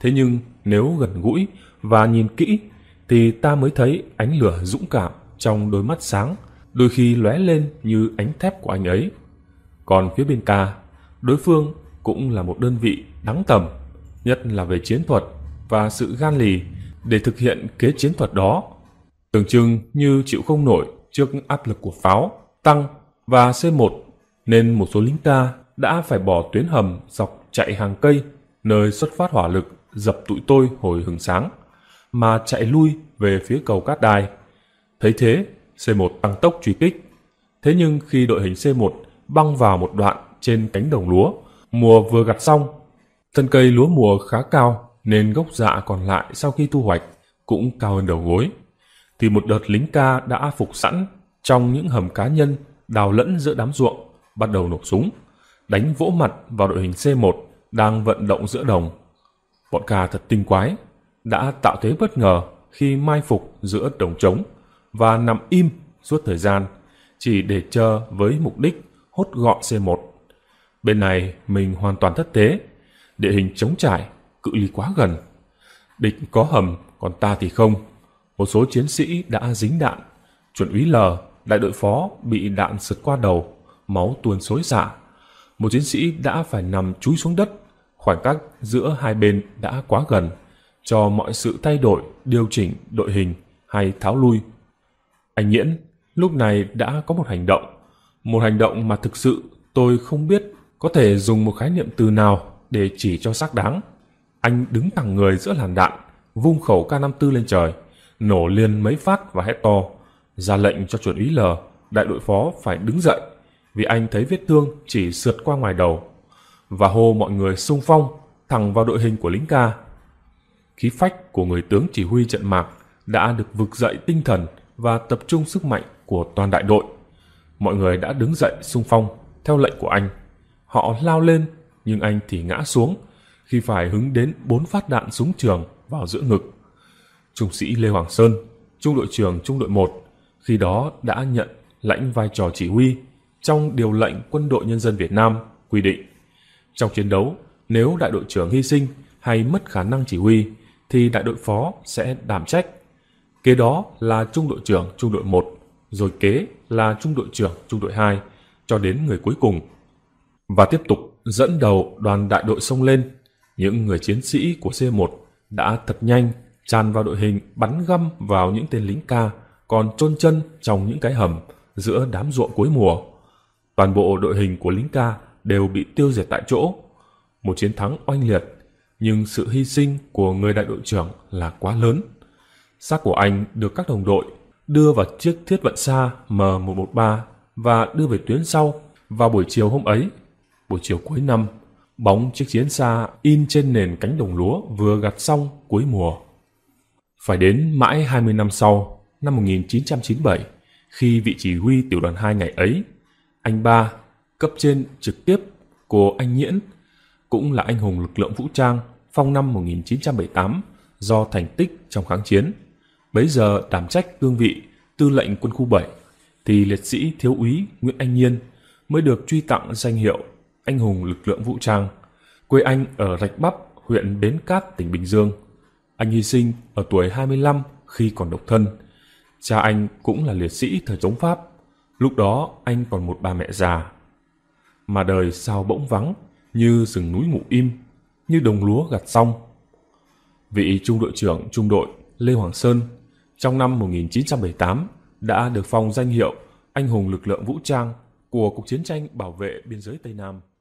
Thế nhưng nếu gần gũi và nhìn kỹ thì ta mới thấy ánh lửa dũng cảm trong đôi mắt sáng đôi khi lóe lên như ánh thép của anh ấy còn phía bên ta đối phương cũng là một đơn vị đáng tầm nhất là về chiến thuật và sự gan lì để thực hiện kế chiến thuật đó tưởng chừng như chịu không nổi trước áp lực của pháo tăng và c 1 nên một số lính ta đã phải bỏ tuyến hầm dọc chạy hàng cây nơi xuất phát hỏa lực dập tụi tôi hồi hừng sáng mà chạy lui về phía cầu Cát Đài. Thấy thế, C1 tăng tốc truy kích. Thế nhưng khi đội hình C1 băng vào một đoạn trên cánh đồng lúa, mùa vừa gặt xong, thân cây lúa mùa khá cao nên gốc dạ còn lại sau khi thu hoạch cũng cao hơn đầu gối. Thì một đợt lính ca đã phục sẵn trong những hầm cá nhân đào lẫn giữa đám ruộng, bắt đầu nổ súng, đánh vỗ mặt vào đội hình C1 đang vận động giữa đồng. Bọn ca thật tinh quái, đã tạo thế bất ngờ khi mai phục giữa đồng trống và nằm im suốt thời gian chỉ để chờ với mục đích hốt gọn C1. Bên này mình hoàn toàn thất thế, địa hình trống trải, cự ly quá gần. Địch có hầm, còn ta thì không. Một số chiến sĩ đã dính đạn, chuẩn úy L, đại đội phó bị đạn sượt qua đầu, máu tuôn xối xả. Một chiến sĩ đã phải nằm chúi xuống đất, khoảng cách giữa hai bên đã quá gần cho mọi sự thay đổi, điều chỉnh đội hình hay tháo lui. Anh Nghiễn lúc này đã có một hành động, một hành động mà thực sự tôi không biết có thể dùng một khái niệm từ nào để chỉ cho xác đáng. Anh đứng thẳng người giữa làn đạn, vung khẩu K54 lên trời, nổ liền mấy phát và hét to, ra lệnh cho chuẩn úy L, đại đội phó phải đứng dậy vì anh thấy vết thương chỉ sượt qua ngoài đầu và hô mọi người xung phong thẳng vào đội hình của lính ca Khí phách của người tướng chỉ huy trận mạc đã được vực dậy tinh thần và tập trung sức mạnh của toàn đại đội. Mọi người đã đứng dậy sung phong theo lệnh của anh. Họ lao lên nhưng anh thì ngã xuống khi phải hứng đến bốn phát đạn súng trường vào giữa ngực. Trung sĩ Lê Hoàng Sơn, trung đội trưởng trung đội 1, khi đó đã nhận lãnh vai trò chỉ huy trong điều lệnh quân đội nhân dân Việt Nam quy định. Trong chiến đấu, nếu đại đội trưởng hy sinh hay mất khả năng chỉ huy thì đại đội phó sẽ đảm trách. Kế đó là trung đội trưởng trung đội 1, rồi kế là trung đội trưởng trung đội 2, cho đến người cuối cùng. Và tiếp tục dẫn đầu đoàn đại đội sông lên, những người chiến sĩ của C1 đã thật nhanh tràn vào đội hình bắn găm vào những tên lính ca còn chôn chân trong những cái hầm giữa đám ruộng cuối mùa. Toàn bộ đội hình của lính ca đều bị tiêu diệt tại chỗ. Một chiến thắng oanh liệt nhưng sự hy sinh của người đại đội trưởng là quá lớn. Xác của anh được các đồng đội đưa vào chiếc thiết vận xa M113 và đưa về tuyến sau vào buổi chiều hôm ấy. Buổi chiều cuối năm, bóng chiếc chiến xa in trên nền cánh đồng lúa vừa gặt xong cuối mùa. Phải đến mãi 20 năm sau, năm 1997, khi vị chỉ huy tiểu đoàn 2 ngày ấy, anh ba, cấp trên trực tiếp của anh Nhiễn, cũng là anh hùng lực lượng vũ trang phong năm 1978 do thành tích trong kháng chiến. Bấy giờ đảm trách cương vị tư lệnh quân khu 7 thì liệt sĩ thiếu úy Nguyễn Anh Nhiên mới được truy tặng danh hiệu anh hùng lực lượng vũ trang. Quê anh ở Rạch Bắp, huyện Bến Cát, tỉnh Bình Dương. Anh hy sinh ở tuổi 25 khi còn độc thân. Cha anh cũng là liệt sĩ thời chống Pháp. Lúc đó anh còn một bà mẹ già. Mà đời sao bỗng vắng như rừng núi ngủ im như đồng lúa gặt xong. Vị trung đội trưởng trung đội Lê Hoàng Sơn trong năm 1978 đã được phong danh hiệu Anh hùng lực lượng vũ trang của cuộc Chiến tranh Bảo vệ Biên giới Tây Nam.